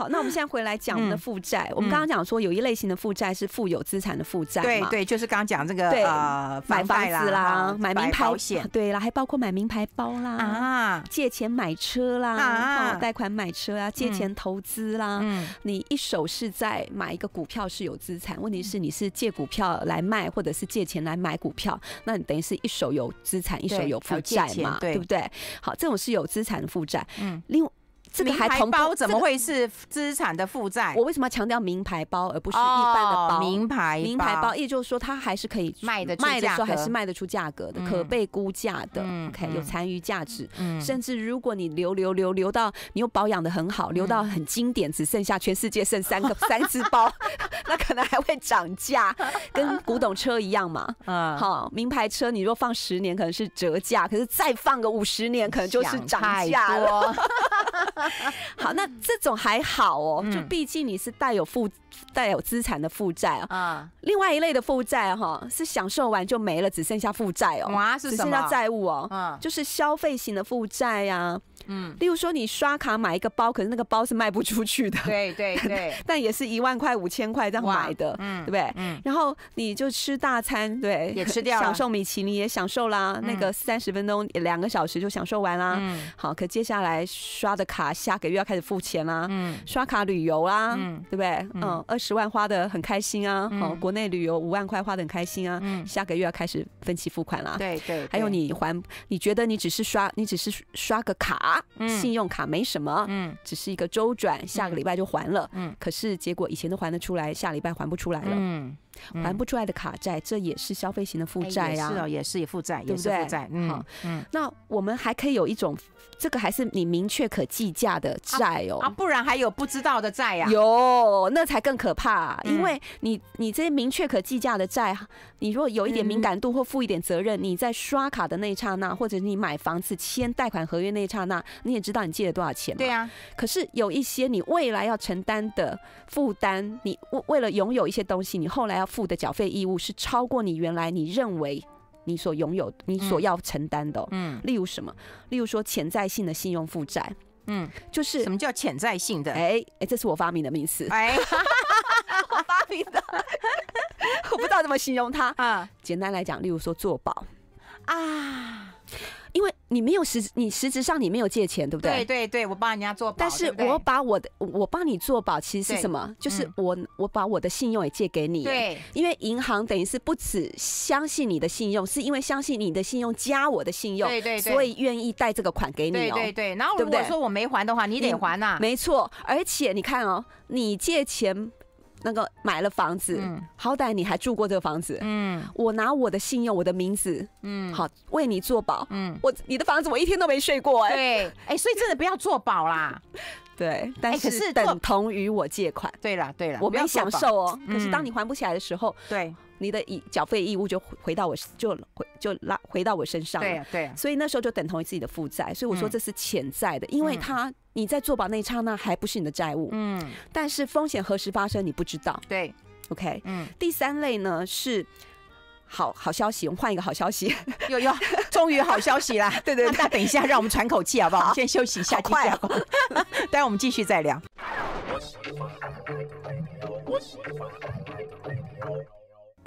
好，那我们现在回来讲我们的负债。我们刚刚讲说，有一类型的负债是富有资产的负债。对对，就是刚刚讲这个呃，买房子啦，买名牌，对啦，还包括买名牌包啦，啊，借钱买车啦，贷款买车啊，借钱投资啦，你一手是在买一个股票是有资产，问题是你是借股票来卖，或者是借钱来买股票，那你等于是一手有资产，一手有负债嘛，对不对？好，这种是有资产负债。嗯，另。这名牌包怎么会是资产的负债？我为什么要强调名牌包而不是一般的包？名牌、名牌包，也就是说它还是可以卖的，卖的时候还是卖得出价格的，可被估价的，OK，有残余价值。甚至如果你留留留留到你又保养的很好，留到很经典，只剩下全世界剩三个 三只包，那可能还会涨价，跟古董车一样嘛。嗯，好，名牌车你若放十年可能是折价，可是再放个五十年可能就是涨价了。好，那这种还好哦，就毕竟你是带有负带有资产的负债啊。另外一类的负债哈，是享受完就没了，只剩下负债哦，只剩下债务哦，嗯，就是消费型的负债呀。嗯，例如说你刷卡买一个包，可是那个包是卖不出去的，对对对，但也是一万块、五千块这样买的，嗯，对不对？嗯，然后你就吃大餐，对，也吃掉享受米其你也享受啦，那个三十分钟、两个小时就享受完啦，嗯，好，可接下来刷的卡，下个月要开始付钱啦，嗯，刷卡旅游啦，嗯，对不对？嗯，二十万花的很开心啊，哦，国内旅游五万块花的很开心啊，嗯，下个月要开始分期付款啦，对对，还有你还你觉得你只是刷，你只是刷个卡。信用卡没什么，嗯，只是一个周转，下个礼拜就还了，嗯，可是结果以前都还得出来，下礼拜还不出来了，嗯。还不出来的卡债，这也是消费型的负债呀，是哦，也是也负债，也是负债，嗯嗯。那我们还可以有一种，这个还是你明确可计价的债哦，啊，不然还有不知道的债呀，有，那才更可怕，因为你你这些明确可计价的债，你如果有一点敏感度或负一点责任，你在刷卡的那一刹那，或者是你买房子签贷款合约那一刹那，你也知道你借了多少钱对啊。可是有一些你未来要承担的负担，你为为了拥有一些东西，你后来要。付的缴费义务是超过你原来你认为你所拥有你所要承担的，嗯，例如什么？例如说潜在性的信用负债，嗯，就是什么叫潜在性的？哎哎，这是我发明的名词，哎，发明的，我不知道怎么形容它啊。简单来讲，例如说做保啊。因为你没有实，你实质上你没有借钱，对不对？对对对，我帮人家做，保，但是我把我的，我帮你做保，其实是什么？就是我我把我的信用也借给你。对，因为银行等于是不只相信你的信用，是因为相信你的信用加我的信用，对对，所以愿意贷这个款给你。对对对，然后如果说我没还的话，你得还呐。没错，而且你看哦，你借钱。那个买了房子，好歹你还住过这个房子。嗯，我拿我的信用，我的名字，嗯，好为你做保。嗯，我你的房子我一天都没睡过。对，哎，所以真的不要做保啦。对，但是等同于我借款。对了对了，我不要享受哦。可是当你还不起来的时候，对。你的义缴费义务就回到我，就回就拉回到我身上了。对对。所以那时候就等同于自己的负债。所以我说这是潜在的，因为它你在做保那一刹那还不是你的债务。嗯。但是风险何时发生你不知道。对。OK。嗯。第三类呢是，好好消息，我们换一个好消息。又又，终于好消息啦！对对。那等一下，让我们喘口气好不好？先休息一下。快。待会我们继续再聊。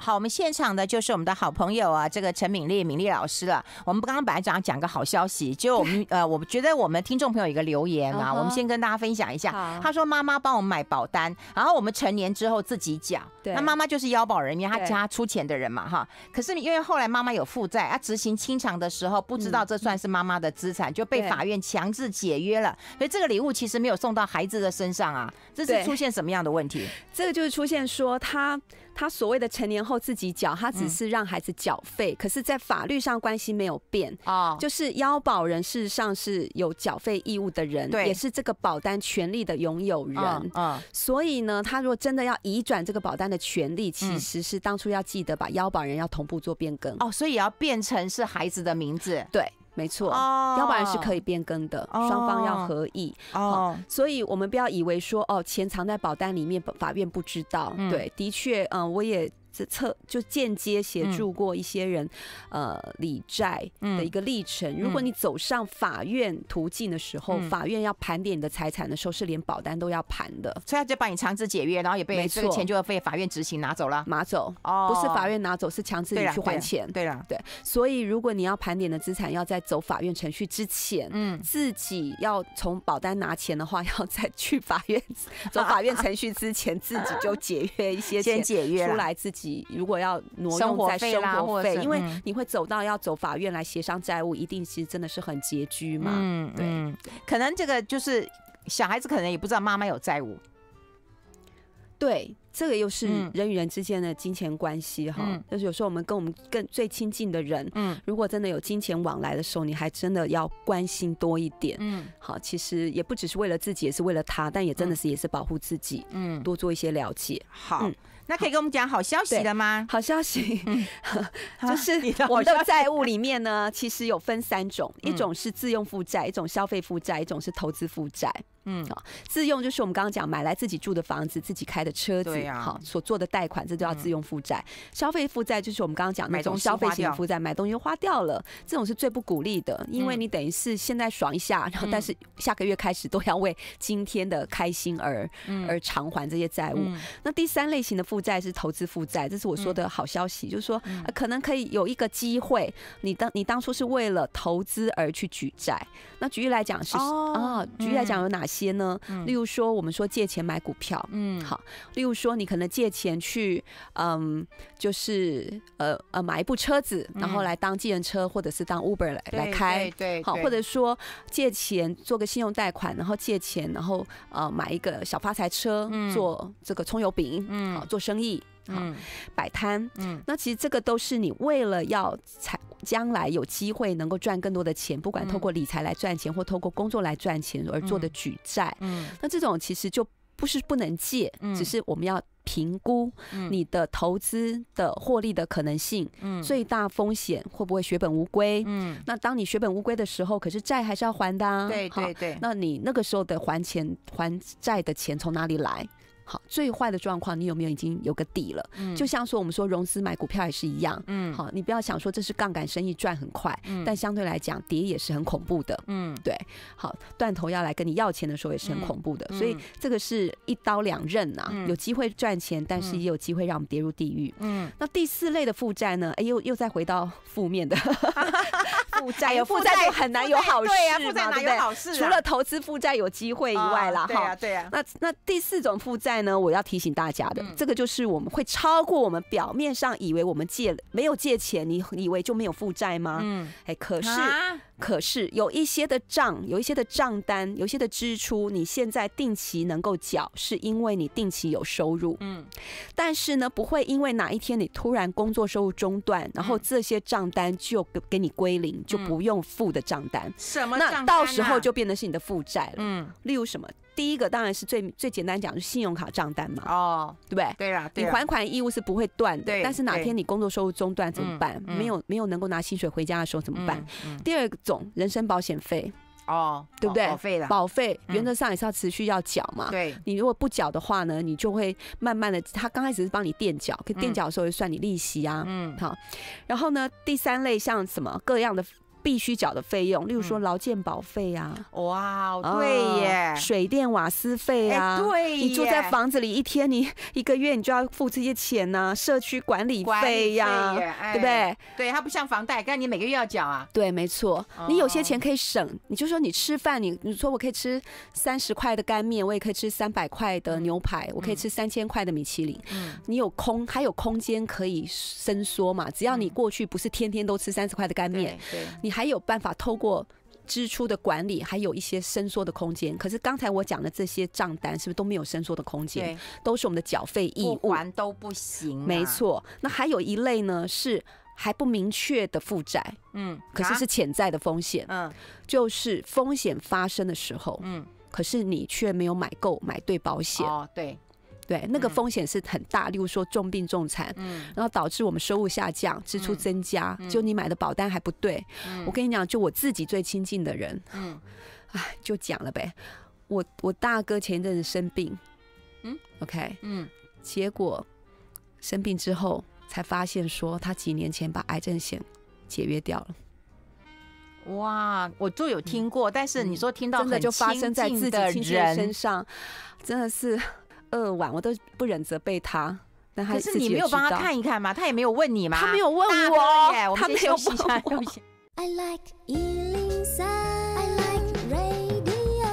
好，我们现场的就是我们的好朋友啊，这个陈敏丽、敏丽老师了。我们刚刚本来想讲个好消息，就我们 呃，我觉得我们听众朋友一个留言啊，我们先跟大家分享一下。他说：“妈妈帮我们买保单，然后我们成年之后自己缴。”那妈妈就是腰保人，员，他家出钱的人嘛，哈。可是因为后来妈妈有负债，要执行清偿的时候，不知道这算是妈妈的资产，就被法院强制解约了。所以这个礼物其实没有送到孩子的身上啊。这是出现什么样的问题？这个就是出现说他。他所谓的成年后自己缴，他只是让孩子缴费，可是，在法律上关系没有变啊，就是腰保人事实上是有缴费义务的人，也是这个保单权利的拥有人啊。所以呢，他如果真的要移转这个保单的权利，其实是当初要记得把腰保人要同步做变更哦，所以要变成是孩子的名字，对。没错，要不然是可以变更的，双方要合意。哦，所以我们不要以为说哦，钱藏在保单里面，法院不知道。对，的确，嗯，我也。这测就间接协助过一些人，呃，理债的一个历程。如果你走上法院途径的时候，法院要盘点你的财产的时候，是连保单都要盘的，所以他就帮你强制解约，然后也被这个钱就要被法院执行拿走了，拿走。哦，不是法院拿走，是强制你去还钱。对了，对。所以如果你要盘点的资产要在走法院程序之前，嗯，自己要从保单拿钱的话，要再去法院走法院程序之前，自己就解约一些，先解约出来自己。如果要挪用在生活费，因为你会走到要走法院来协商债务，一定其实真的是很拮据嘛。嗯，对，可能这个就是小孩子可能也不知道妈妈有债务。对，这个又是人与人之间的金钱关系哈。就是有时候我们跟我们更最亲近的人，嗯，如果真的有金钱往来的时候，你还真的要关心多一点。嗯，好，其实也不只是为了自己，也是为了他，但也真的是也是保护自己。嗯，多做一些了解。好。那可以跟我们讲好消息的吗？好消息，就是我的债务里面呢，其实有分三种，一种是自用负债，一种消费负债，一种是投资负债。嗯，自用就是我们刚刚讲买来自己住的房子、自己开的车子，好所做的贷款，这叫自用负债。消费负债就是我们刚刚讲那种消费型负债，买东西花掉了，这种是最不鼓励的，因为你等于是现在爽一下，然后但是下个月开始都要为今天的开心而而偿还这些债务。那第三类型的负债是投资负债，这是我说的好消息，就是说可能可以有一个机会，你当你当初是为了投资而去举债，那举例来讲是啊，举例来讲有哪些？些呢？例如说，我们说借钱买股票，嗯，好。例如说，你可能借钱去，嗯，就是呃呃，买一部车子，然后来当计程车，或者是当 Uber 来来开，对，好。或者说借钱做个信用贷款，然后借钱，然后呃，买一个小发财车做这个葱油饼，嗯，好做生意。嗯，摆摊，嗯，那其实这个都是你为了要才将来有机会能够赚更多的钱，不管透过理财来赚钱或透过工作来赚钱而做的举债，嗯，那这种其实就不是不能借，只是我们要评估你的投资的获利的可能性，嗯，最大风险会不会血本无归，嗯，那当你血本无归的时候，可是债还是要还的啊，对对对，那你那个时候的还钱还债的钱从哪里来？好，最坏的状况，你有没有已经有个底了？嗯，就像说我们说融资买股票也是一样，嗯，好，你不要想说这是杠杆生意赚很快，但相对来讲跌也是很恐怖的，嗯，对，好，断头要来跟你要钱的时候也是很恐怖的，所以这个是一刀两刃呐，有机会赚钱，但是也有机会让我们跌入地狱。嗯，那第四类的负债呢？哎，又又再回到负面的 负债，有负债就很难有好事，对好事。除了投资负债有机会以外啦，哈，对啊，那那第四种负债。呢，我要提醒大家的，这个就是我们会超过我们表面上以为我们借没有借钱，你以为就没有负债吗？嗯，哎，可是可是有一些的账，有一些的账单，有一些的支出，你现在定期能够缴，是因为你定期有收入。嗯，但是呢，不会因为哪一天你突然工作收入中断，然后这些账单就给你归零，就不用付的账单。什么？那到时候就变得是你的负债了。嗯，例如什么？第一个当然是最最简单讲，是信用卡账单嘛，哦，对不对？对啊你还款义务是不会断的，但是哪天你工作收入中断怎么办？没有没有能够拿薪水回家的时候怎么办？第二种人身保险费，哦，对不对？保费的保费原则上也是要持续要缴嘛，对，你如果不缴的话呢，你就会慢慢的，他刚开始是帮你垫缴，可垫缴的时候会算你利息啊，嗯，好，然后呢，第三类像什么各样的。必须缴的费用，例如说劳健保费啊，哇，对耶，水电瓦斯费啊，对你住在房子里一天，你一个月你就要付这些钱呐，社区管理费呀，对不对？对，它不像房贷，但你每个月要缴啊。对，没错，你有些钱可以省，你就说你吃饭，你你说我可以吃三十块的干面，我也可以吃三百块的牛排，我可以吃三千块的米其林，你有空还有空间可以伸缩嘛？只要你过去不是天天都吃三十块的干面，你。还有办法透过支出的管理，还有一些伸缩的空间。可是刚才我讲的这些账单，是不是都没有伸缩的空间？对，都是我们的缴费义务，都不行。没错。那还有一类呢，是还不明确的负债。嗯。可是是潜在的风险。嗯。就是风险发生的时候，嗯，可是你却没有买够、买对保险。哦，对。对，那个风险是很大，例如说重病重残，嗯，然后导致我们收入下降、支出增加，就你买的保单还不对。我跟你讲，就我自己最亲近的人，嗯，哎，就讲了呗。我我大哥前一阵子生病，嗯，OK，嗯，结果生病之后才发现说他几年前把癌症险解约掉了。哇，我就有听过，但是你说听到真的就发生在自己亲戚身上，真的是。二晚我都不忍责备他，那他可是你没有帮他看一看吗？他也没有问你吗？他没有问我耶，我们继续往下。I like 103, I like radio。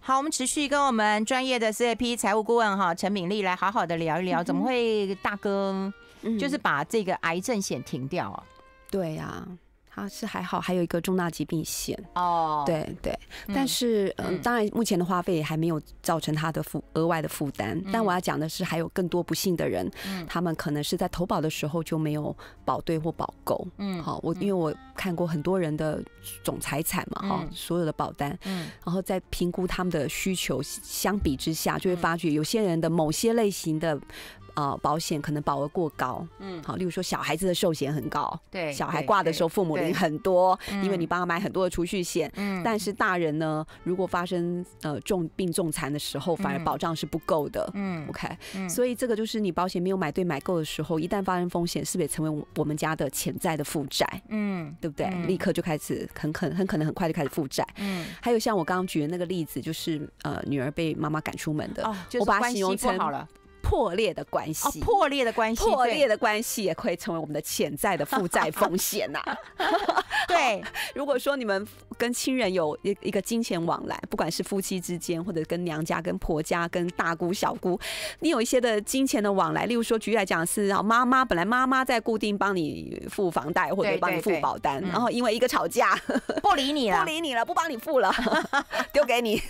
好，我们持续跟我们专业的 CIP 财务顾问哈陈敏丽来好好的聊一聊，怎么会大哥就是把这个癌症险停掉啊？对呀。他是还好，还有一个重大疾病险哦，对对，但是嗯，当然目前的花费还没有造成他的负额外的负担。但我要讲的是，还有更多不幸的人，他们可能是在投保的时候就没有保对或保够，嗯，好，我因为我看过很多人的总财产嘛，哈，所有的保单，嗯，然后在评估他们的需求，相比之下就会发觉有些人的某些类型的。啊，保险可能保额过高，嗯，好，例如说小孩子的寿险很高，对，小孩挂的时候父母领很多，因为你帮他买很多的储蓄险，嗯，但是大人呢，如果发生呃重病重残的时候，反而保障是不够的，嗯，OK，嗯，所以这个就是你保险没有买对买够的时候，一旦发生风险，是不是也成为我我们家的潜在的负债？嗯，对不对？立刻就开始很可很可能很快就开始负债，嗯，还有像我刚刚举的那个例子，就是呃女儿被妈妈赶出门的，我把它形容成。破裂的关系，破裂的关系，破裂的关系，也可以成为我们的潜在的负债风险呐。对，如果说你们跟亲人有一一个金钱往来，不管是夫妻之间，或者跟娘家、跟婆家、跟大姑、小姑，你有一些的金钱的往来，例如说，举例来讲是啊，妈妈本来妈妈在固定帮你付房贷，或者帮你付保单，然后因为一个吵架，不理你了，不理你了，不帮你付了，丢给你，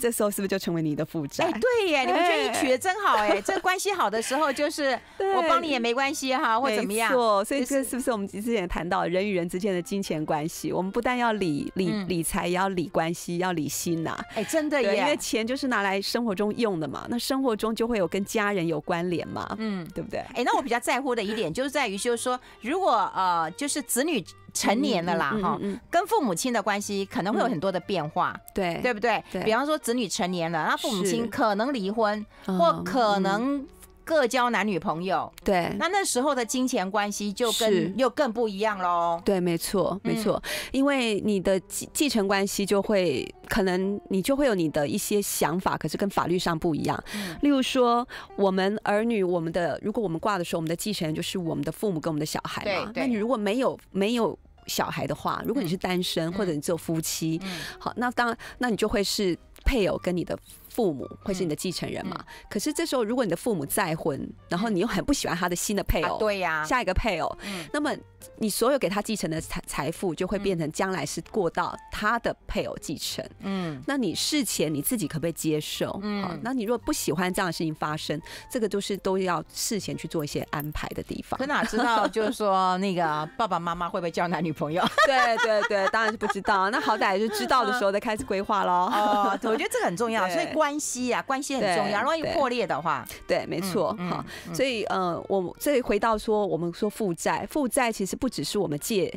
这时候是不是就成为你的负债？对耶，你们这一群。得真好哎，这关系好的时候就是 我帮你也没关系哈，或怎么样？错，所以这是不是我们之前谈到人与人之间的金钱关系？我们不但要理理理财，也要理关系，要理心呐。哎，真的，耶，因为钱就是拿来生活中用的嘛。那生活中就会有跟家人有关联嘛。嗯，对不对？哎，那我比较在乎的一点就是在于，就是说，如果呃，就是子女。成年了啦，哈，跟父母亲的关系可能会有很多的变化，对对不对？比方说，子女成年了，那父母亲可能离婚，或可能。各交男女朋友，对，那那时候的金钱关系就跟又更不一样喽。对，没错，没错，因为你的继继承关系就会可能你就会有你的一些想法，可是跟法律上不一样。例如说，我们儿女，我们的如果我们挂的时候，我们的继承人就是我们的父母跟我们的小孩嘛。那你如果没有没有小孩的话，如果你是单身或者你做夫妻，好，那当然，那你就会是配偶跟你的。父母会是你的继承人嘛？可是这时候，如果你的父母再婚，然后你又很不喜欢他的新的配偶，对呀，下一个配偶，嗯，那么你所有给他继承的财财富就会变成将来是过到他的配偶继承，嗯，那你事前你自己可不可以接受？嗯，那你若不喜欢这样的事情发生，这个都是都要事前去做一些安排的地方。可哪知道，就是说那个 爸爸妈妈会不会交男女朋友？对对对，当然是不知道。那好歹就知道的时候再开始规划喽。哦，我觉得这个很重要，所以关。关系啊，关系很重要。万一破裂的话，对，没错，哈。所以，呃，我这回到说，我们说负债，负债其实不只是我们借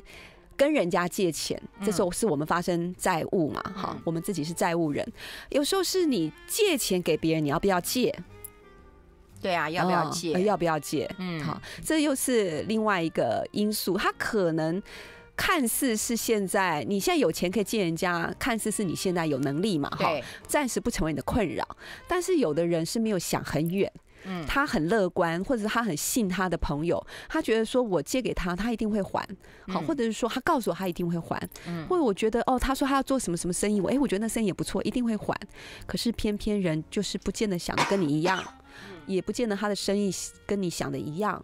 跟人家借钱，这时候是我们发生债务嘛，哈。我们自己是债务人，有时候是你借钱给别人，你要不要借？对啊，要不要借？要不要借？嗯，好，这又是另外一个因素，它可能。看似是现在，你现在有钱可以借人家，看似是你现在有能力嘛，哈，暂时不成为你的困扰。但是有的人是没有想很远，嗯，他很乐观，或者是他很信他的朋友，他觉得说我借给他，他一定会还，好，或者是说他告诉我他一定会还，嗯，或者我觉得哦，他说他要做什么什么生意，我哎，我觉得那生意也不错，一定会还。可是偏偏人就是不见得想跟你一样，也不见得他的生意跟你想的一样。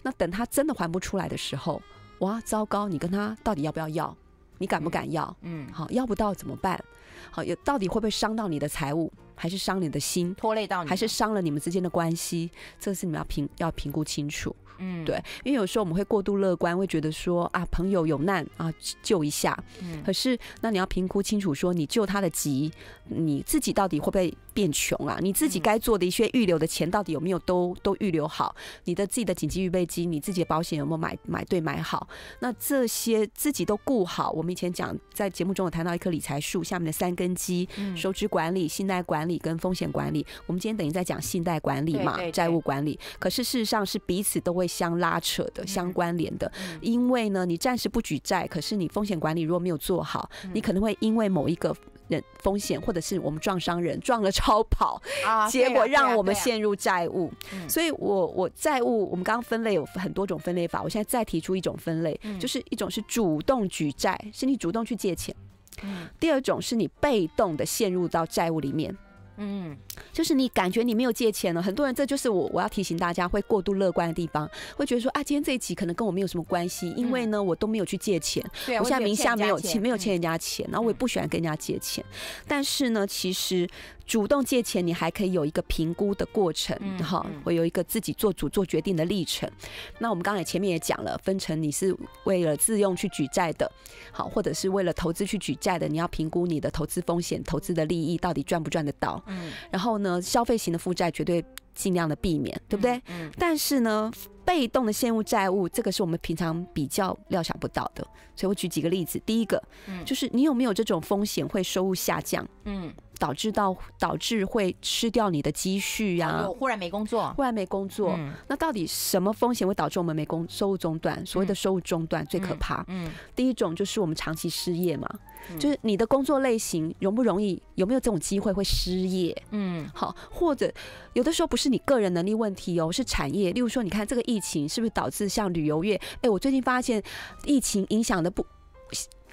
那等他真的还不出来的时候。哇，糟糕！你跟他到底要不要要？你敢不敢要？嗯，好，要不到怎么办？好，也到底会不会伤到你的财务，还是伤你的心，拖累到，你，还是伤了你们之间的关系？这是你们要评要评估清楚。嗯，对，因为有时候我们会过度乐观，会觉得说啊，朋友有难啊，救一下。嗯，可是那你要评估清楚，说你救他的急，你自己到底会不会？变穷了，你自己该做的一些预留的钱到底有没有都都预留好？你的自己的紧急预备金，你自己的保险有没有买买对买好？那这些自己都顾好。我们以前讲在节目中有谈到一棵理财树下面的三根基：收支管理、信贷管理跟风险管理。我们今天等于在讲信贷管理嘛，债务管理。可是事实上是彼此都会相拉扯的、相关联的。因为呢，你暂时不举债，可是你风险管理如果没有做好，你可能会因为某一个。人风险，或者是我们撞伤人，撞了超跑，结果让我们陷入债务。所以，我我债务，我们刚刚分类有很多种分类法，我现在再提出一种分类，就是一种是主动举债，是你主动去借钱；第二种是你被动的陷入到债务里面。嗯，就是你感觉你没有借钱了，很多人这就是我我要提醒大家会过度乐观的地方，会觉得说啊，今天这一集可能跟我没有什么关系，因为呢，我都没有去借钱，我现在名下没有钱，没有欠人家钱，然后我也不喜欢跟人家借钱，但是呢，其实。主动借钱，你还可以有一个评估的过程，哈，会有一个自己做主做决定的历程。那我们刚才前面也讲了，分成你是为了自用去举债的，好，或者是为了投资去举债的，你要评估你的投资风险、投资的利益到底赚不赚得到。嗯。然后呢，消费型的负债绝对尽量的避免，对不对？嗯。但是呢，被动的陷入债务，这个是我们平常比较料想不到的。所以我举几个例子，第一个，嗯，就是你有没有这种风险会收入下降？嗯。导致到导致会吃掉你的积蓄呀！忽然没工作，忽然没工作。那到底什么风险会导致我们没工收入中断？所谓的收入中断最可怕。嗯，第一种就是我们长期失业嘛，就是你的工作类型容不容易，有没有这种机会会失业？嗯，好，或者有的时候不是你个人能力问题哦，是产业。例如说，你看这个疫情是不是导致像旅游业？哎，我最近发现疫情影响的不。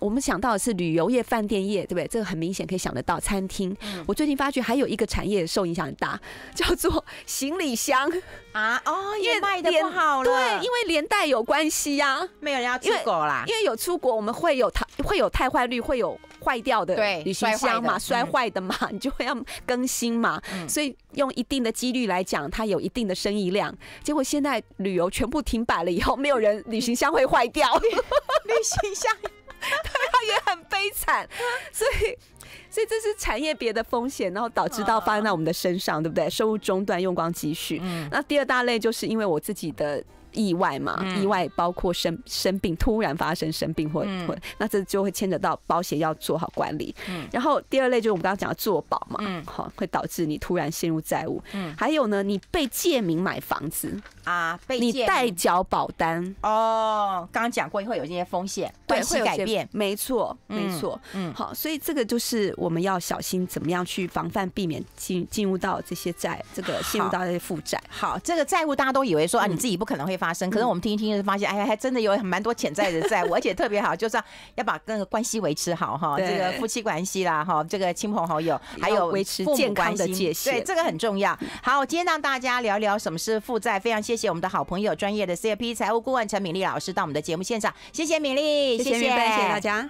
我们想到的是旅游业、饭店业，对不对？这个很明显可以想得到，餐厅。我最近发觉还有一个产业受影响很大，叫做 行李箱啊。哦，也卖的不好了。对，因为连带有关系呀。没有人出国啦，因为有出国，我们会有它会有太坏率，会有坏掉的旅行箱嘛，摔坏的嘛，你就会要更新嘛。所以用一定的几率来讲，它有一定的生意量。结果现在旅游全部停摆了以后，没有人 旅行箱会坏掉，旅行箱。对，他也很悲惨，所以，所以这是产业别的风险，然后导致到发生在我们的身上，对不对？收入中断，用光积蓄。嗯，那第二大类就是因为我自己的。意外嘛，意外包括生生病，突然发生生病或或，那这就会牵扯到保险要做好管理。嗯，然后第二类就是我们刚刚讲的做保嘛，嗯，好会导致你突然陷入债务。嗯，还有呢，你被借名买房子啊，被你代缴保单哦，刚刚讲过会有这些风险，对，会改变，没错，没错，嗯，好，所以这个就是我们要小心，怎么样去防范、避免进进入到这些债，这个进入到这些负债。好，这个债务大家都以为说啊，你自己不可能会。发生，可是我们听一听，就发现，哎呀，还真的有蛮多潜在的债务，而且特别好，就是要把那个关系维持好哈，这个夫妻关系啦，哈，这个亲朋好友，还有维持健康的界限，对，这个很重要。好，今天让大家聊聊什么是负债，非常谢谢我们的好朋友，专业的 C I P 财务顾问陈敏丽老师到我们的节目现场，谢谢敏丽，谢谢谢谢大家。